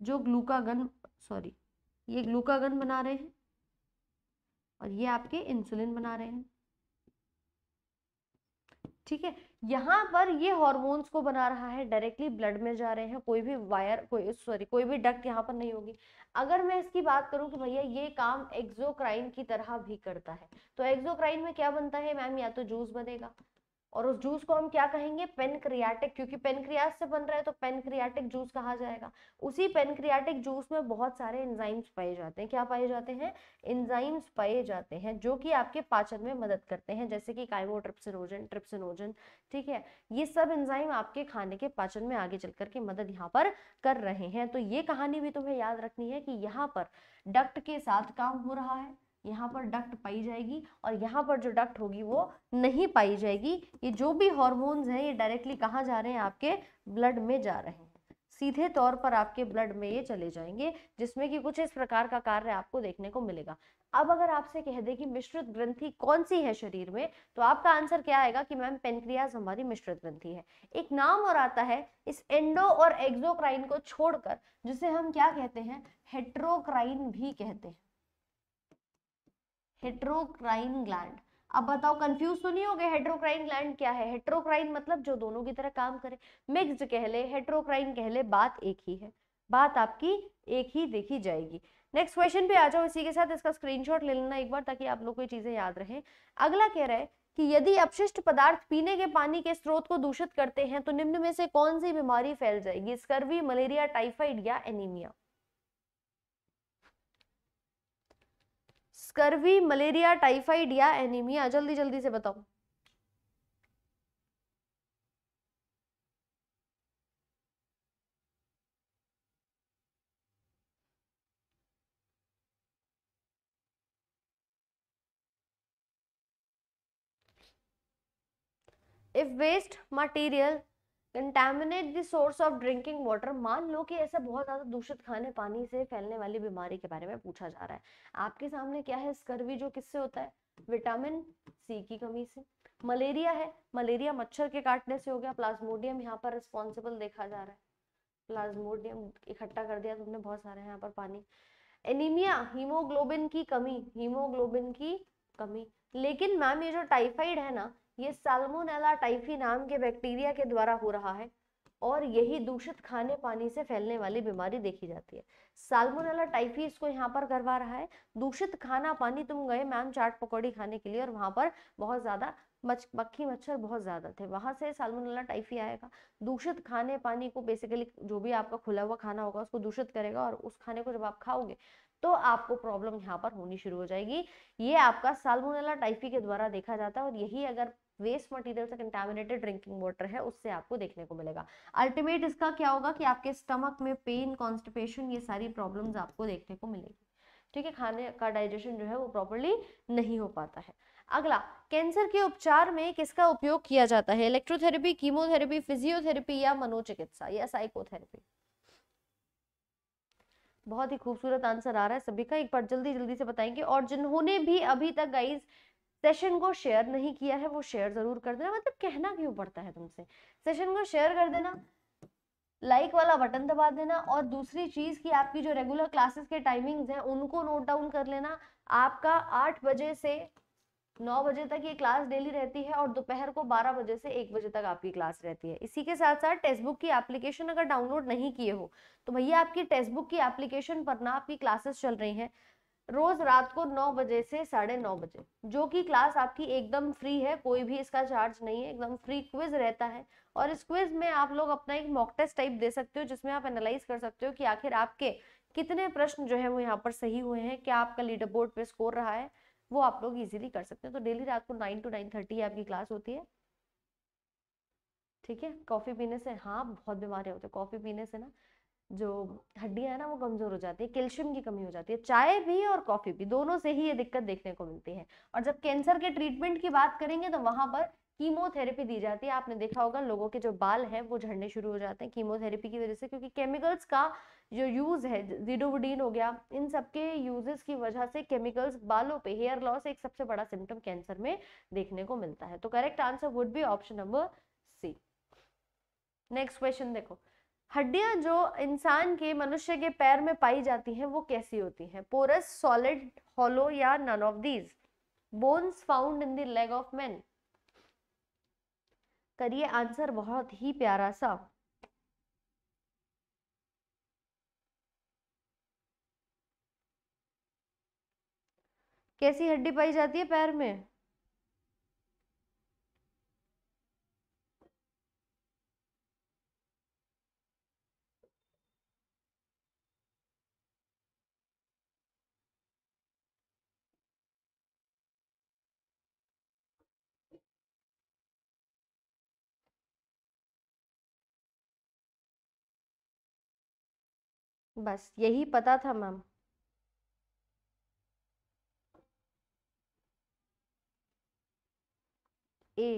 जो ग्लूकागन सॉरी ये ग्लूकागन बना रहे हैं और ये आपके इंसुलिन बना रहे हैं ठीक है यहाँ पर ये हॉर्मोन्स को बना रहा है डायरेक्टली ब्लड में जा रहे हैं कोई भी वायर कोई सॉरी कोई भी डक्ट यहाँ पर नहीं होगी अगर मैं इसकी बात करूँ कि भैया ये काम एक्जोक्राइन की तरह भी करता है तो एक्जोक्राइन में क्या बनता है मैम या तो जूस बनेगा और उस जूस को हम क्या कहेंगे पेनक्रियाटिक क्योंकि पेनक्रियास से बन रहा है तो पेनक्रियाटिक जूस कहा जाएगा उसी पेनक्रियाटिक जूस में बहुत सारे एंजाइम्स पाए जाते हैं क्या पाए जाते हैं एंजाइम्स पाए जाते हैं जो कि आपके पाचन में मदद करते हैं जैसे कि काइमोट्रिप्सिनोजन ट्रिप्सिनोजन ठीक है ये सब एंजाइम आपके खाने के पाचन में आगे चल करके मदद यहाँ पर कर रहे हैं तो ये कहानी भी तुम्हें याद रखनी है कि यहाँ पर डक्ट के साथ काम हो रहा है यहाँ पर डक्ट पाई जाएगी और यहाँ पर जो डक्ट होगी वो नहीं पाई जाएगी ये जो भी हॉर्मोन्स हैं ये डायरेक्टली कहाँ जा रहे हैं आपके ब्लड में जा रहे हैं सीधे तौर पर आपके ब्लड में ये चले जाएंगे जिसमें कि कुछ इस प्रकार का कार्य आपको देखने को मिलेगा अब अगर आपसे कह दे कि मिश्रित ग्रंथि कौन सी है शरीर में तो आपका आंसर क्या आएगा कि मैम पेनक्रियाज हमारी मिश्रित ग्रंथि है एक नाम और आता है इस एंडो और एक्सोक्राइन को छोड़कर जिसे हम क्या कहते हैं हेट्रोक्राइन भी कहते हैं हेट्रोक्राइन ग्लैंड अब बताओ कंफ्यूज तो नहीं हो गए हेट्रोक्राइन ग्लैंड क्या है हेट्रोक्राइन मतलब जो दोनों की तरह काम करे मिक्स कह ले हेट्रोक्राइन कह ले बात एक ही है बात आपकी एक ही देखी जाएगी नेक्स्ट क्वेश्चन पे आ जाओ इसी के साथ इसका स्क्रीनशॉट ले लेना एक बार ताकि आप लोग को ये चीजें याद रहे अगला कह रहा है कि यदि अपशिष्ट पदार्थ पीने के पानी के स्रोत को दूषित करते हैं तो निम्न में से कौन सी बीमारी फैल जाएगी स्कर्वी मलेरिया टाइफाइड या एनीमिया स्कर्वी मलेरिया टाइफाइड या एनीमिया जल्दी जल्दी से बताओ if waste material contaminate the source of drinking water मान लो कि ऐसा बहुत ज़्यादा दूषित खाने पानी से फैलने वाली बीमारी के बारे में पूछा जा रहा है आपके सामने क्या है स्कर्वी जो किससे होता है विटामिन सी की कमी से मलेरिया है मलेरिया मच्छर के काटने से हो गया प्लाज्मोडियम यहाँ पर रिस्पॉन्सिबल देखा जा रहा है प्लाज्मोडियम इकट्ठा कर दिया तुमने बहुत सारे यहाँ पर पानी एनीमिया हीमोग्लोबिन की कमी हीमोग्लोबिन की कमी लेकिन मैम ये जो टाइफाइड है ना ये सालमोनेला टाइफी नाम के बैक्टीरिया के द्वारा हो रहा है और यही दूषित खाने पानी से फैलने वाली बीमारी देखी जाती है सालमोनेला टाइफी इसको यहाँ पर करवा रहा है दूषित खाना पानी तुम गए मैम चाट पकौड़ी खाने के लिए और वहाँ पर बहुत ज़्यादा मच मक्खी मच्छर बहुत ज़्यादा थे वहाँ से सालमोनेला टाइफी आएगा दूषित खाने पानी को बेसिकली जो भी आपका खुला हुआ खाना होगा उसको दूषित करेगा और उस खाने को जब आप खाओगे तो आपको प्रॉब्लम यहाँ पर होनी शुरू हो जाएगी ये आपका सालमोनेला टाइफी के द्वारा देखा जाता है और यही अगर वेस्ट मटेरियल से कंटामिनेटेड ड्रिंकिंग वाटर है उससे आपको देखने को मिलेगा अल्टीमेट इसका क्या होगा कि आपके स्टमक में पेन कॉन्स्टिपेशन ये सारी प्रॉब्लम्स आपको देखने को मिलेगी ठीक है खाने का डाइजेशन जो है वो प्रॉपरली नहीं हो पाता है अगला कैंसर के उपचार में किसका उपयोग किया जाता है इलेक्ट्रोथेरेपी कीमोथेरेपी फिजियोथेरेपी या मनोचिकित्सा या साइकोथेरेपी बहुत ही खूबसूरत आंसर आ रहा है सभी का एक बार जल्दी जल्दी से बताएंगे और जिन्होंने भी अभी तक गाइज सेशन को शेयर नहीं किया है वो शेयर जरूर कर देना मतलब कहना क्यों पड़ता है तुमसे सेशन को शेयर कर देना लाइक like वाला बटन दबा देना और दूसरी चीज कि आपकी जो रेगुलर क्लासेस के टाइमिंग्स हैं उनको नोट डाउन कर लेना आपका आठ बजे से नौ बजे तक ये क्लास डेली रहती है और दोपहर को बारह बजे से एक बजे तक आपकी क्लास रहती है इसी के साथ साथ टेक्स्ट बुक की एप्लीकेशन अगर डाउनलोड नहीं किए हो तो भैया आपकी टेक्स्ट बुक की एप्लीकेशन पर ना आपकी क्लासेस चल रही हैं रोज रात को नौ बजे से साढ़े नौ बजे जो कि क्लास आपकी एकदम फ्री है कोई भी इसका चार्ज नहीं है एकदम फ्री क्विज रहता है और इस क्विज में आप लोग अपना एक मॉक टेस्ट टाइप दे सकते हो जिसमें आप एनालाइज कर सकते हो कि आखिर आपके कितने प्रश्न जो है वो यहाँ पर सही हुए हैं क्या आपका लीडर बोर्ड पे स्कोर रहा है वो आप लोग इजिली कर सकते हैं तो डेली रात को नाइन टू नाइन थर्टी आपकी क्लास होती है ठीक है कॉफ़ी पीने से हाँ बहुत बीमारियाँ होती है तो, कॉफ़ी पीने से ना जो हड्डियां है ना वो कमजोर हो जाती है कैल्शियम की कमी हो जाती है चाय भी और कॉफी भी दोनों से ही ये दिक्कत देखने को मिलती है और जब कैंसर के ट्रीटमेंट की बात करेंगे तो वहां पर कीमोथेरेपी दी जाती है आपने देखा होगा लोगों के जो बाल हैं वो झड़ने शुरू हो जाते हैं कीमोथेरेपी की वजह से क्योंकि केमिकल्स का जो यूज़ है जीडोवडीन हो गया इन सब के यूजेस की वजह से केमिकल्स बालों पे हेयर लॉस एक सबसे बड़ा सिम्टम कैंसर में देखने को मिलता है तो correct answer would be option number C next question देखो हड्डियां जो इंसान के मनुष्य के पैर में पाई जाती हैं वो कैसी होती हैं पोरस सॉलिड हॉलो या none of these bones found in the leg of man करिए आंसर बहुत ही प्यारा सा कैसी हड्डी पाई जाती है पैर में बस यही पता था मैम ए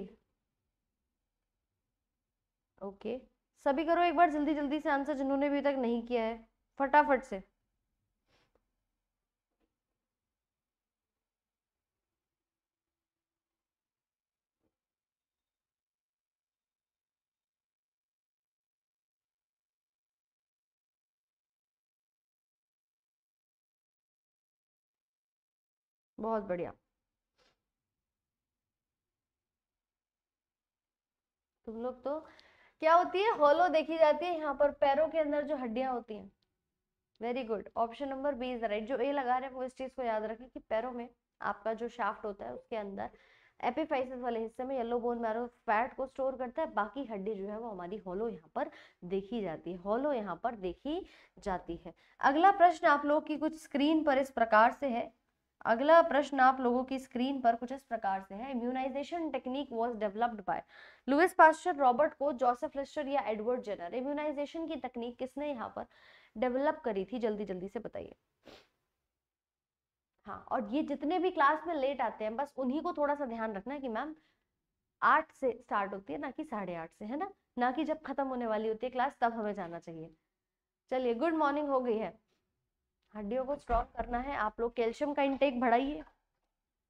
ओके सभी करो एक बार जल्दी जल्दी से आंसर जिन्होंने अभी तक नहीं किया है फटाफट से बहुत बढ़िया तुम लोग तो क्या होती है होलो देखी जाती है यहाँ पर पैरों के अंदर जो हड्डियां होती हैं very good option number B is right जो ए लगा रहे हैं वो इस चीज को याद रखें कि पैरों में आपका जो शाफ्ट होता है उसके अंदर एपिफाइसिस वाले हिस्से में येलो बोन मैरो फैट को स्टोर करता है बाकी हड्डी जो है वो हमारी होलो यहाँ पर देखी जाती है होलो यहाँ पर देखी जाती है अगला प्रश्न आप लोग की कुछ स्क्रीन पर इस प्रकार से है अगला प्रश्न आप लोगों की स्क्रीन पर कुछ इस प्रकार से है immunisation technique was developed by Louis Pasteur Robert Koch Joseph Lister या एडवर्ड जेनर इम्यूनाइजेशन की तकनीक किसने यहाँ पर डेवलप करी थी जल्दी जल्दी से बताइए हाँ और ये जितने भी क्लास में लेट आते हैं बस उन्हीं को थोड़ा सा ध्यान रखना कि मैम आठ से स्टार्ट होती है ना कि साढ़े आठ से है ना ना कि जब खत्म होने वाली होती है क्लास तब हमें जाना चाहिए चलिए गुड मॉर्निंग हो गई है हड्डियों को स्ट्रॉन्ग करना है आप लोग कैल्शियम का इंटेक बढ़ाइए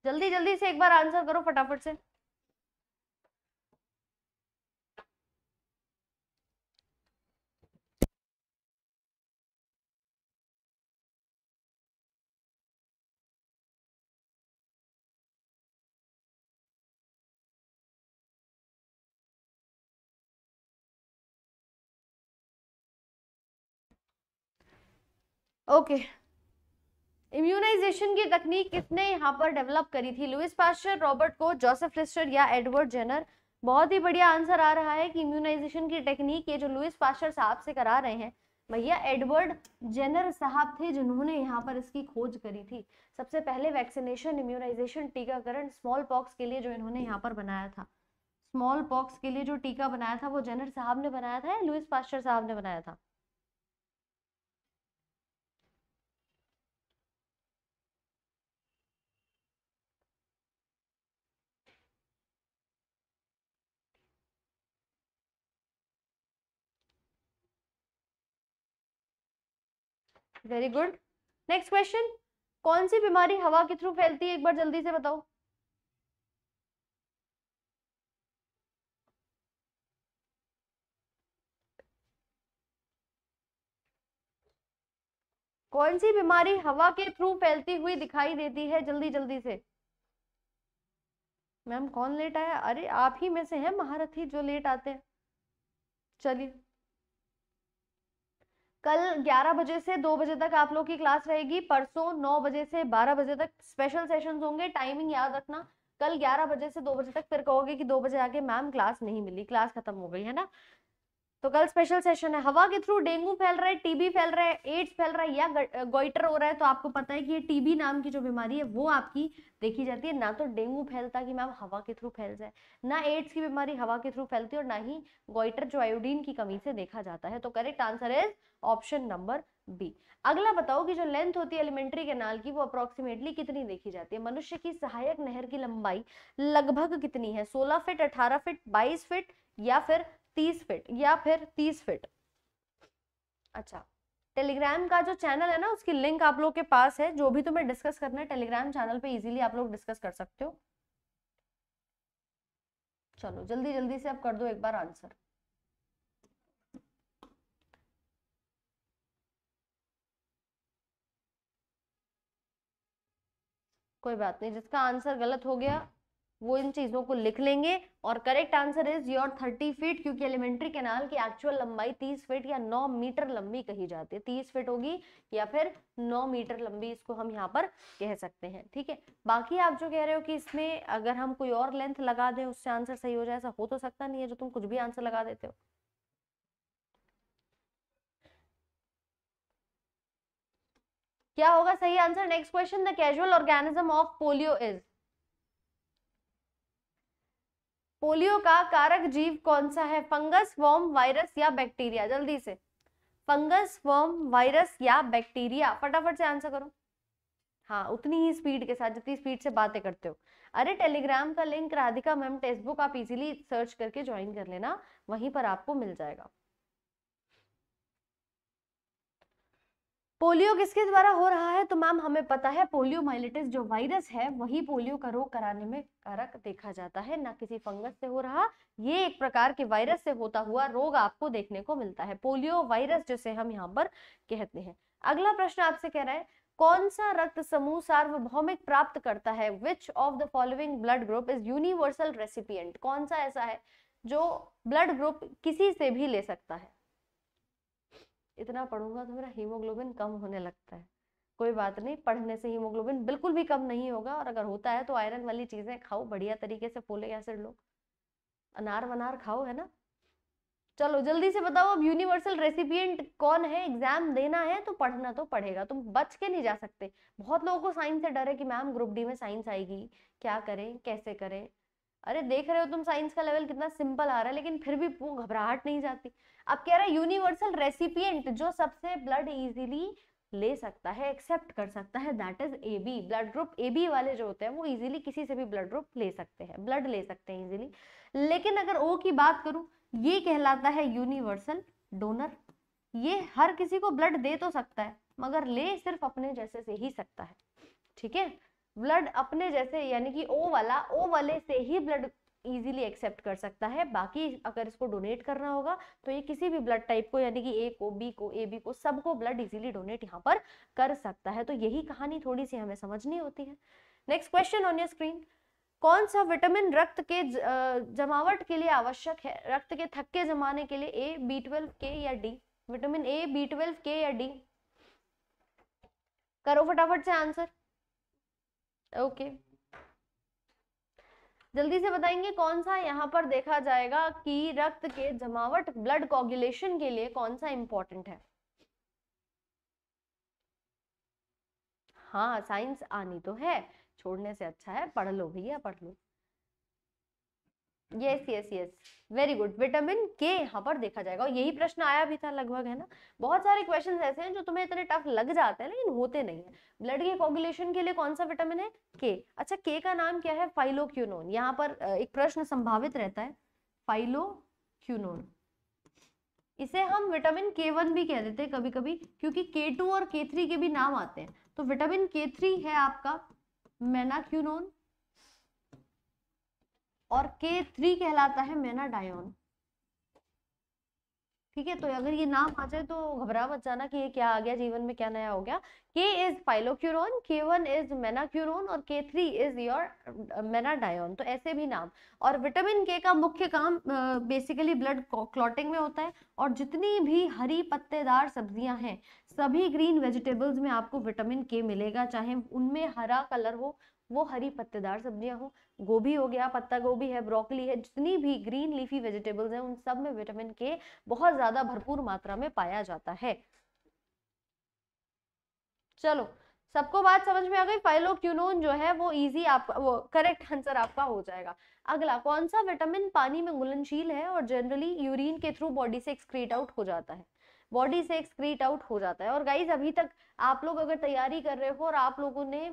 जल्दी जल्दी से एक बार आंसर करो फटाफट से ओके इम्यूनाइजेशन की तकनीक किसने यहाँ पर डेवलप करी थी Louis Pasteur Robert Koch Joseph Lister या एडवर्ड जेनर बहुत ही बढ़िया आंसर आ रहा है कि इम्यूनाइजेशन की टेक्निक ये जो लुइस पास्टर साहब से करा रहे हैं भैया एडवर्ड जेनर साहब थे जिन्होंने यहाँ पर इसकी खोज करी थी सबसे पहले वैक्सीनेशन इम्यूनाइजेशन टीकाकरण स्मॉल पॉक्स के लिए जो इन्होंने यहाँ पर बनाया था स्मॉल पॉक्स के लिए जो टीका बनाया था वो जेनर साहब ने बनाया था या लुइस पास्टर साहब ने बनाया था वेरी गुड नेक्स्ट क्वेश्चन कौन सी बीमारी हवा के थ्रू फैलती है एक बार जल्दी से बताओ कौन सी बीमारी हवा के थ्रू फैलती हुई दिखाई देती है जल्दी जल्दी से मैम कौन लेट आया अरे आप ही में से हैं महारथी जो लेट आते हैं चलिए कल 11 बजे से 2 बजे तक आप लोग की क्लास रहेगी परसों 9 बजे से 12 बजे तक स्पेशल सेशंस होंगे टाइमिंग याद रखना कल 11 बजे से 2 बजे तक फिर कहोगे कि 2 बजे आके मैम क्लास नहीं मिली क्लास खत्म हो गई है ना तो कल स्पेशल सेशन है हवा के थ्रू डेंगू फैल रहा है टीबी फैल रहा है एड्स फैल रहा है या गोइटर हो रहा है तो आपको पता है कि ये टीबी नाम की जो बीमारी है वो आपकी देखी जाती है ना तो डेंगू फैलता कि मैम हवा के थ्रू फैल जाए ना एड्स की बीमारी हवा के थ्रू फैलती है और ना ही गोइटर जो आयोडीन की कमी से देखा जाता है तो correct answer is option number B अगला बताओ कि जो लेंथ होती है एलिमेंट्री कैनाल की वो अप्रोक्सीमेटली कितनी देखी जाती है मनुष्य की सहायक नहर की लंबाई लगभग कितनी है सोलह फिट अठारह फिट बाईस फिट या फिर तीस फिट या फिर तीस फिट अच्छा टेलीग्राम का जो चैनल है ना उसकी लिंक आप लोग के पास है जो भी तुम्हें डिस्कस करना है टेलीग्राम चैनल पे इजीली आप लोग डिस्कस कर सकते हो चलो जल्दी जल्दी से आप कर दो एक बार आंसर कोई बात नहीं जिसका आंसर गलत हो गया वो इन चीज़ों को लिख लेंगे और correct answer is your thirty feet क्योंकि एलिमेंट्री कैनाल की एक्चुअल लंबाई तीस फीट या नौ मीटर लंबी कही जाती है तीस फीट होगी या फिर नौ मीटर लंबी इसको हम यहाँ पर कह सकते हैं ठीक है बाकी आप जो कह रहे हो कि इसमें अगर हम कोई और लेंथ लगा दें उससे आंसर सही हो जाए ऐसा हो तो सकता नहीं है जो तुम कुछ भी आंसर लगा देते हो क्या होगा सही answer next question the casual organism of polio is polio का कारक जीव कौन सा है फंगस वॉर्म वायरस या बैक्टीरिया जल्दी से फंगस वॉर्म वायरस या बैक्टीरिया फटाफट से आंसर करो हाँ उतनी ही स्पीड के साथ जितनी स्पीड से बातें करते हो अरे टेलीग्राम का link Radhika ma'am textbook आप इजीली सर्च करके ज्वाइन कर लेना वहीं पर आपको मिल जाएगा पोलियो किसके द्वारा हो रहा है तो मैम हमें पता है पोलियो माइलिटिस जो वायरस है वही पोलियो का रोग कराने में कारक देखा जाता है ना किसी फंगस से हो रहा ये एक प्रकार के वायरस से होता हुआ रोग आपको देखने को मिलता है पोलियो वायरस जिसे हम यहाँ पर कहते हैं अगला प्रश्न आपसे कह रहा है कौन सा रक्त समूह सार्वभौमिक प्राप्त करता है which of the following blood group is universal recipient कौन सा ऐसा है जो ब्लड ग्रुप किसी से भी ले सकता है इतना पढ़ूंगा तो मेरा हीमोग्लोबिन कम होने लगता है कोई बात नहीं पढ़ने से हीमोग्लोबिन बिल्कुल भी कम नहीं होगा और अगर होता है तो आयरन वाली चीज़ें खाओ बढ़िया तरीके से फोलिक एसिड लो अनार वनार खाओ है ना चलो जल्दी से बताओ अब यूनिवर्सल रेसिपिएंट कौन है एग्जाम देना है तो पढ़ना तो पड़ेगा तुम बच के नहीं जा सकते बहुत लोगों को साइंस से डर है कि मैम ग्रुप डी में साइंस आएगी क्या करें कैसे करें अरे देख रहे हो तुम साइंस का लेवल कितना सिंपल आ रहा है लेकिन फिर भी वो घबराहट नहीं जाती अब कह रहा है यूनिवर्सल रेसिपियंट जो सबसे ब्लड इजीली ले सकता है एक्सेप्ट कर सकता है that is A B blood group A B वाले जो होते हैं वो इजीली किसी से भी ब्लड ग्रुप ले सकते हैं ब्लड ले सकते हैं इजीली लेकिन अगर ओ की बात करूं ये कहलाता है यूनिवर्सल डोनर ये हर किसी को ब्लड दे तो सकता है मगर ले सिर्फ अपने जैसे से ही सकता है ठीक है ब्लड अपने जैसे यानी कि ओ वाला ओ वाले से ही ब्लड इजीली एक्सेप्ट कर सकता है बाकी अगर इसको डोनेट करना होगा तो ये किसी भी ब्लड टाइप को यानी कि ए को बी को ए बी को सबको ब्लड इजीली डोनेट यहाँ पर कर सकता है तो यही कहानी थोड़ी सी हमें समझनी होती है next question on your screen कौन सा विटामिन रक्त के जमावट के लिए आवश्यक है रक्त के थक्के जमाने के लिए ए बी ट्वेल्व के या D vitamin A B twelve K या डी करो फटाफट से आंसर ओके जल्दी से बताएंगे कौन सा यहाँ पर देखा जाएगा कि रक्त के जमावट ब्लड कोगुलेशन के लिए कौन सा इंपॉर्टेंट है हाँ साइंस आनी तो है छोड़ने से अच्छा है पढ़ लो भैया पढ़ लो yes yes yes very good vitamin K यहाँ पर देखा जाएगा और यही प्रश्न आया भी था लगभग है ना बहुत सारे क्वेश्चंस ऐसे हैं जो तुम्हें इतने टफ लग जाते हैं लेकिन होते नहीं है ब्लड के कोगुलेशन के लिए कौन सा विटामिन है के अच्छा के का नाम क्या है फाइलो क्यूनोन यहाँ पर एक प्रश्न संभावित रहता है फाइलो क्यूनोन इसे हम विटामिन के वन भी कह देते हैं कभी कभी क्योंकि के टू और के थ्री के भी नाम आते हैं तो विटामिन के थ्री है आपका मेनाक्यूनोन और K3 कहलाता है मेनाडायोन ठीक है तो अगर ये नाम आ जाए तो घबरा मत जाना कि ये क्या आ गया जीवन में क्या नया हो गया K is phylloquinone K1 one is menaquinone और K3 three is your menadione तो ऐसे भी नाम और विटामिन K का मुख्य काम बेसिकली ब्लड क्लॉटिंग में होता है और जितनी भी हरी पत्तेदार सब्जियां हैं सभी ग्रीन वेजिटेबल्स में आपको विटामिन के मिलेगा चाहे उनमें हरा कलर हो वो हरी पत्तेदार सब्जियां हो गोभी हो गया पत्ता गोभी है ब्रोकली है जितनी भी ग्रीन लीफी वेजिटेबल्स हैं उन सब में विटामिन के बहुत ज्यादा भरपूर मात्रा में पाया जाता है चलो सबको बात समझ में आ गई फाइलो क्यूनोन जो है वो इजी आप वो करेक्ट आंसर आपका हो जाएगा अगला कौन सा विटामिन पानी में घुलनशील है और जनरली यूरिन के थ्रू बॉडी से एक्सक्रीट आउट हो जाता है बॉडी से एक्सक्रीट आउट हो जाता है और गाइज अभी तक आप लोग अगर तैयारी कर रहे हो और आप लोगों ने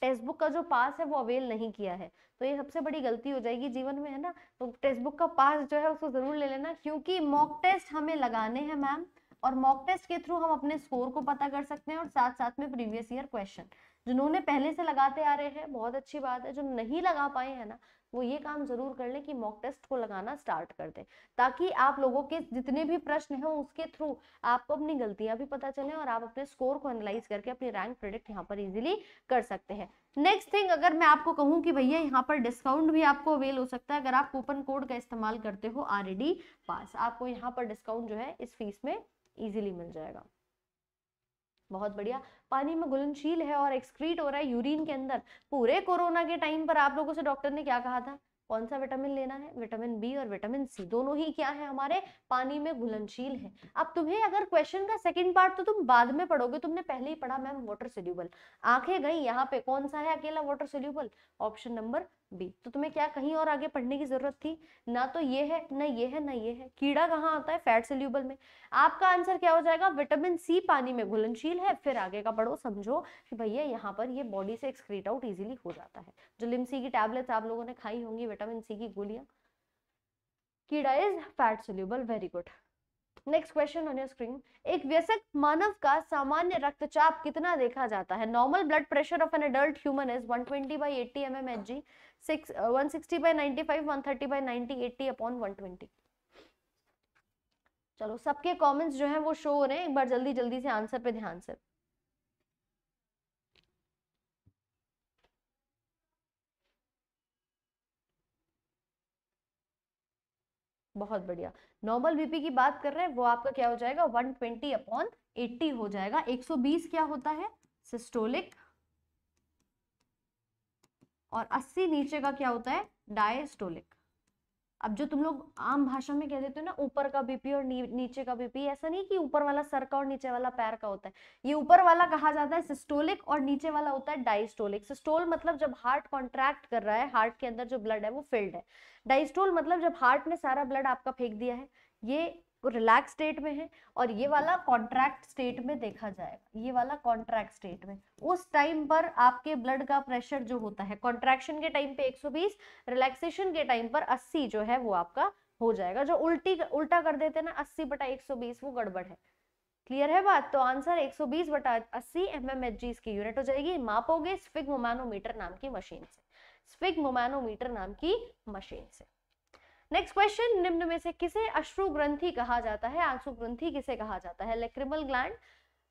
टेक्स्ट बुक का जो पास है वो अवेल नहीं किया है तो ये सबसे बड़ी गलती हो जाएगी जीवन में है ना तो टेक्स्ट बुक का पास जो है उसको ज़रूर ले लेना क्योंकि मॉक टेस्ट हमें लगाने हैं मैम और मॉक टेस्ट के थ्रू हम अपने स्कोर को पता कर सकते हैं और साथ साथ में प्रीवियस ईयर क्वेश्चन जिन्होंने पहले से लगाते आ रहे हैं बहुत अच्छी बात है जो नहीं लगा पाए हैं ना वो ये काम जरूर कर लें कि मॉक टेस्ट को लगाना स्टार्ट कर दें ताकि आप लोगों के जितने भी प्रश्न हैं उसके थ्रू आपको अपनी गलतियां भी पता चले और आप अपने स्कोर को एनालाइज करके अपनी रैंक प्रोडक्ट यहाँ पर इजिली कर सकते हैं नेक्स्ट थिंग अगर मैं आपको कहूँ कि भैया यहाँ पर डिस्काउंट भी आपको अवेल हो सकता है अगर आप कूपन कोड का इस्तेमाल करते हो आर पास आपको यहाँ पर डिस्काउंट जो है इस फीस में ईजिली मिल जाएगा बहुत बढ़िया पानी में घुलनशील है और एक्सक्रीट हो रहा है यूरिन के अंदर पूरे कोरोना के टाइम पर आप लोगों से डॉक्टर ने क्या कहा था कौन सा विटामिन लेना है विटामिन बी और विटामिन सी दोनों ही क्या है हमारे पानी में घुलनशील है अब तुम्हें अगर क्वेश्चन का सेकंड पार्ट तो तुम बाद में पढ़ोगे तुमने पहले ही पढ़ा मैम वाटर सोल्यूबल आंखें गई यहाँ पे कौन सा है अकेला water soluble option number B तो तुम्हें क्या कहीं और आगे पढ़ने की जरूरत थी ना तो ये है ना ये है ना ये है कीड़ा कहाँ आता है फैट सोल्यूबल में आपका आंसर क्या हो जाएगा विटामिन सी पानी में घुलनशील है फिर आगे का पढ़ो समझो कि भैया यहाँ पर ये बॉडी से एक्सक्रीट आउट इजिली हो जाता है जो लिमसी की टैबलेट्स आप लोगों ने खाई होंगी विटामिन सी की गोलियां कीड़ा is fat soluble very good next question on your screen एक व्यसक मानव का सामान्य रक्तचाप कितना देखा जाता है normal blood pressure of an adult human is 120 twenty by eighty M M H G six one sixty by ninety five one thirty by ninety eighty upon one twenty चलो सबके कमेंट्स जो है वो शो हो रहे हैं एक बार जल्दी जल्दी से आंसर पे ध्यान से बहुत बढ़िया नॉर्मल बीपी की बात कर रहे हैं वो आपका क्या हो जाएगा 120 ट्वेंटी अपॉन एट्टी हो जाएगा 120 क्या होता है सिस्टोलिक और 80 नीचे का क्या होता है डायस्टोलिक अब जो तुम लोग आम भाषा में कह देते हो ना ऊपर का बीपी और नी, नीचे का बीपी ऐसा नहीं कि ऊपर वाला सर का और नीचे वाला पैर का होता है ये ऊपर वाला कहा जाता है सिस्टोलिक और नीचे वाला होता है डाइस्टोलिक सिस्टोल मतलब जब हार्ट कॉन्ट्रैक्ट कर रहा है हार्ट के अंदर जो ब्लड है वो फिल्ड है डाइस्टोल मतलब जब हार्ट ने सारा ब्लड आपका फेंक दिया है ये वो रिलैक्स स्टेट में है और ये वाला कॉन्ट्रैक्ट स्टेट में देखा जाएगा ये वाला कॉन्ट्रैक्ट स्टेट में उस टाइम पर आपके ब्लड का प्रेशर जो होता है कॉन्ट्रैक्शन के टाइम पे 120 रिलैक्सेशन के टाइम पर 80 जो है वो आपका हो जाएगा जो उल्टी उल्टा कर देते हैं ना अस्सी बटा एक वो गड़बड़ है क्लियर है बात तो आंसर 120 बटा अस्सी M M H G unit हो जाएगी मापोगे स्फिग मोमानोमीटर नाम की मशीन से स्फिग मोमानोमीटर नाम की मशीन से नेक्स्ट क्वेश्चन निम्न में से किसे अश्रु ग्रंथि कहा जाता है आंसू ग्रंथि किसे कहा जाता है lacrimal gland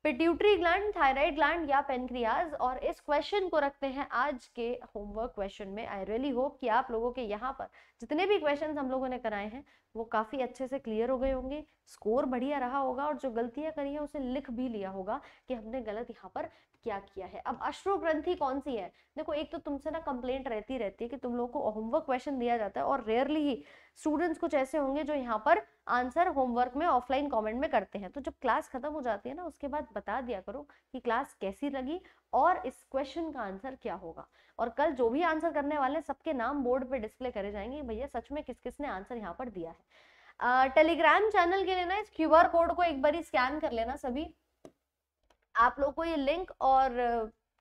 pituitary gland thyroid gland या पेनक्रियाज और इस क्वेश्चन को रखते हैं आज के होमवर्क क्वेश्चन में आई रियली होप कि आप लोगों के यहाँ पर जितने भी क्वेश्चन हम लोगों ने कराए हैं वो काफ़ी अच्छे से क्लियर हो गए होंगे स्कोर बढ़िया रहा होगा और जो गलतियां करी हैं उसे लिख भी लिया होगा कि हमने गलत यहाँ पर क्या किया है अब अश्रु ग्रंथि कौन सी है देखो एक तो तुमसे ना कंप्लेंट रहती रहती है कि तुम लोगों को होमवर्क क्वेश्चन दिया जाता है और रेयरली ही स्टूडेंट्स कुछ ऐसे होंगे जो यहाँ पर आंसर होमवर्क में ऑफलाइन कमेंट में करते हैं तो जब क्लास खत्म हो जाती है ना उसके बाद बता दिया करो कि क्लास कैसी लगी और इस क्वेश्चन का आंसर क्या होगा और कल जो भी आंसर करने वाले सबके नाम बोर्ड पर डिस्प्ले करे जाएंगे भैया सच में किस किस ने आंसर यहाँ पर दिया है टेलीग्राम चैनल के लिए ना इस क्यू कोड को एक बार स्कैन कर लेना सभी आप लोग को ये लिंक और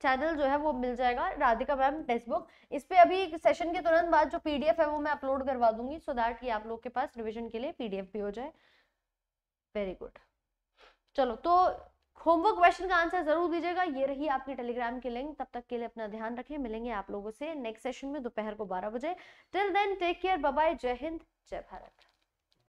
चैनल uh, जो है वो मिल जाएगा राधिका मैम टेक्स्ट बुक इस पर अभी सेशन के तुरंत बाद जो पीडीएफ है वो मैं अपलोड करवा दूंगी सो दैट ये आप लोग के पास रिविजन के लिए पीडीएफ भी हो जाए वेरी गुड चलो तो होमवर्क क्वेश्चन का आंसर जरूर दीजिएगा ये रही आपकी टेलीग्राम की लिंक तब तक के लिए अपना ध्यान रखें मिलेंगे आप लोगों से नेक्स्ट सेशन में दोपहर को 12 बजे till then take care bye Jai Hind जय भारत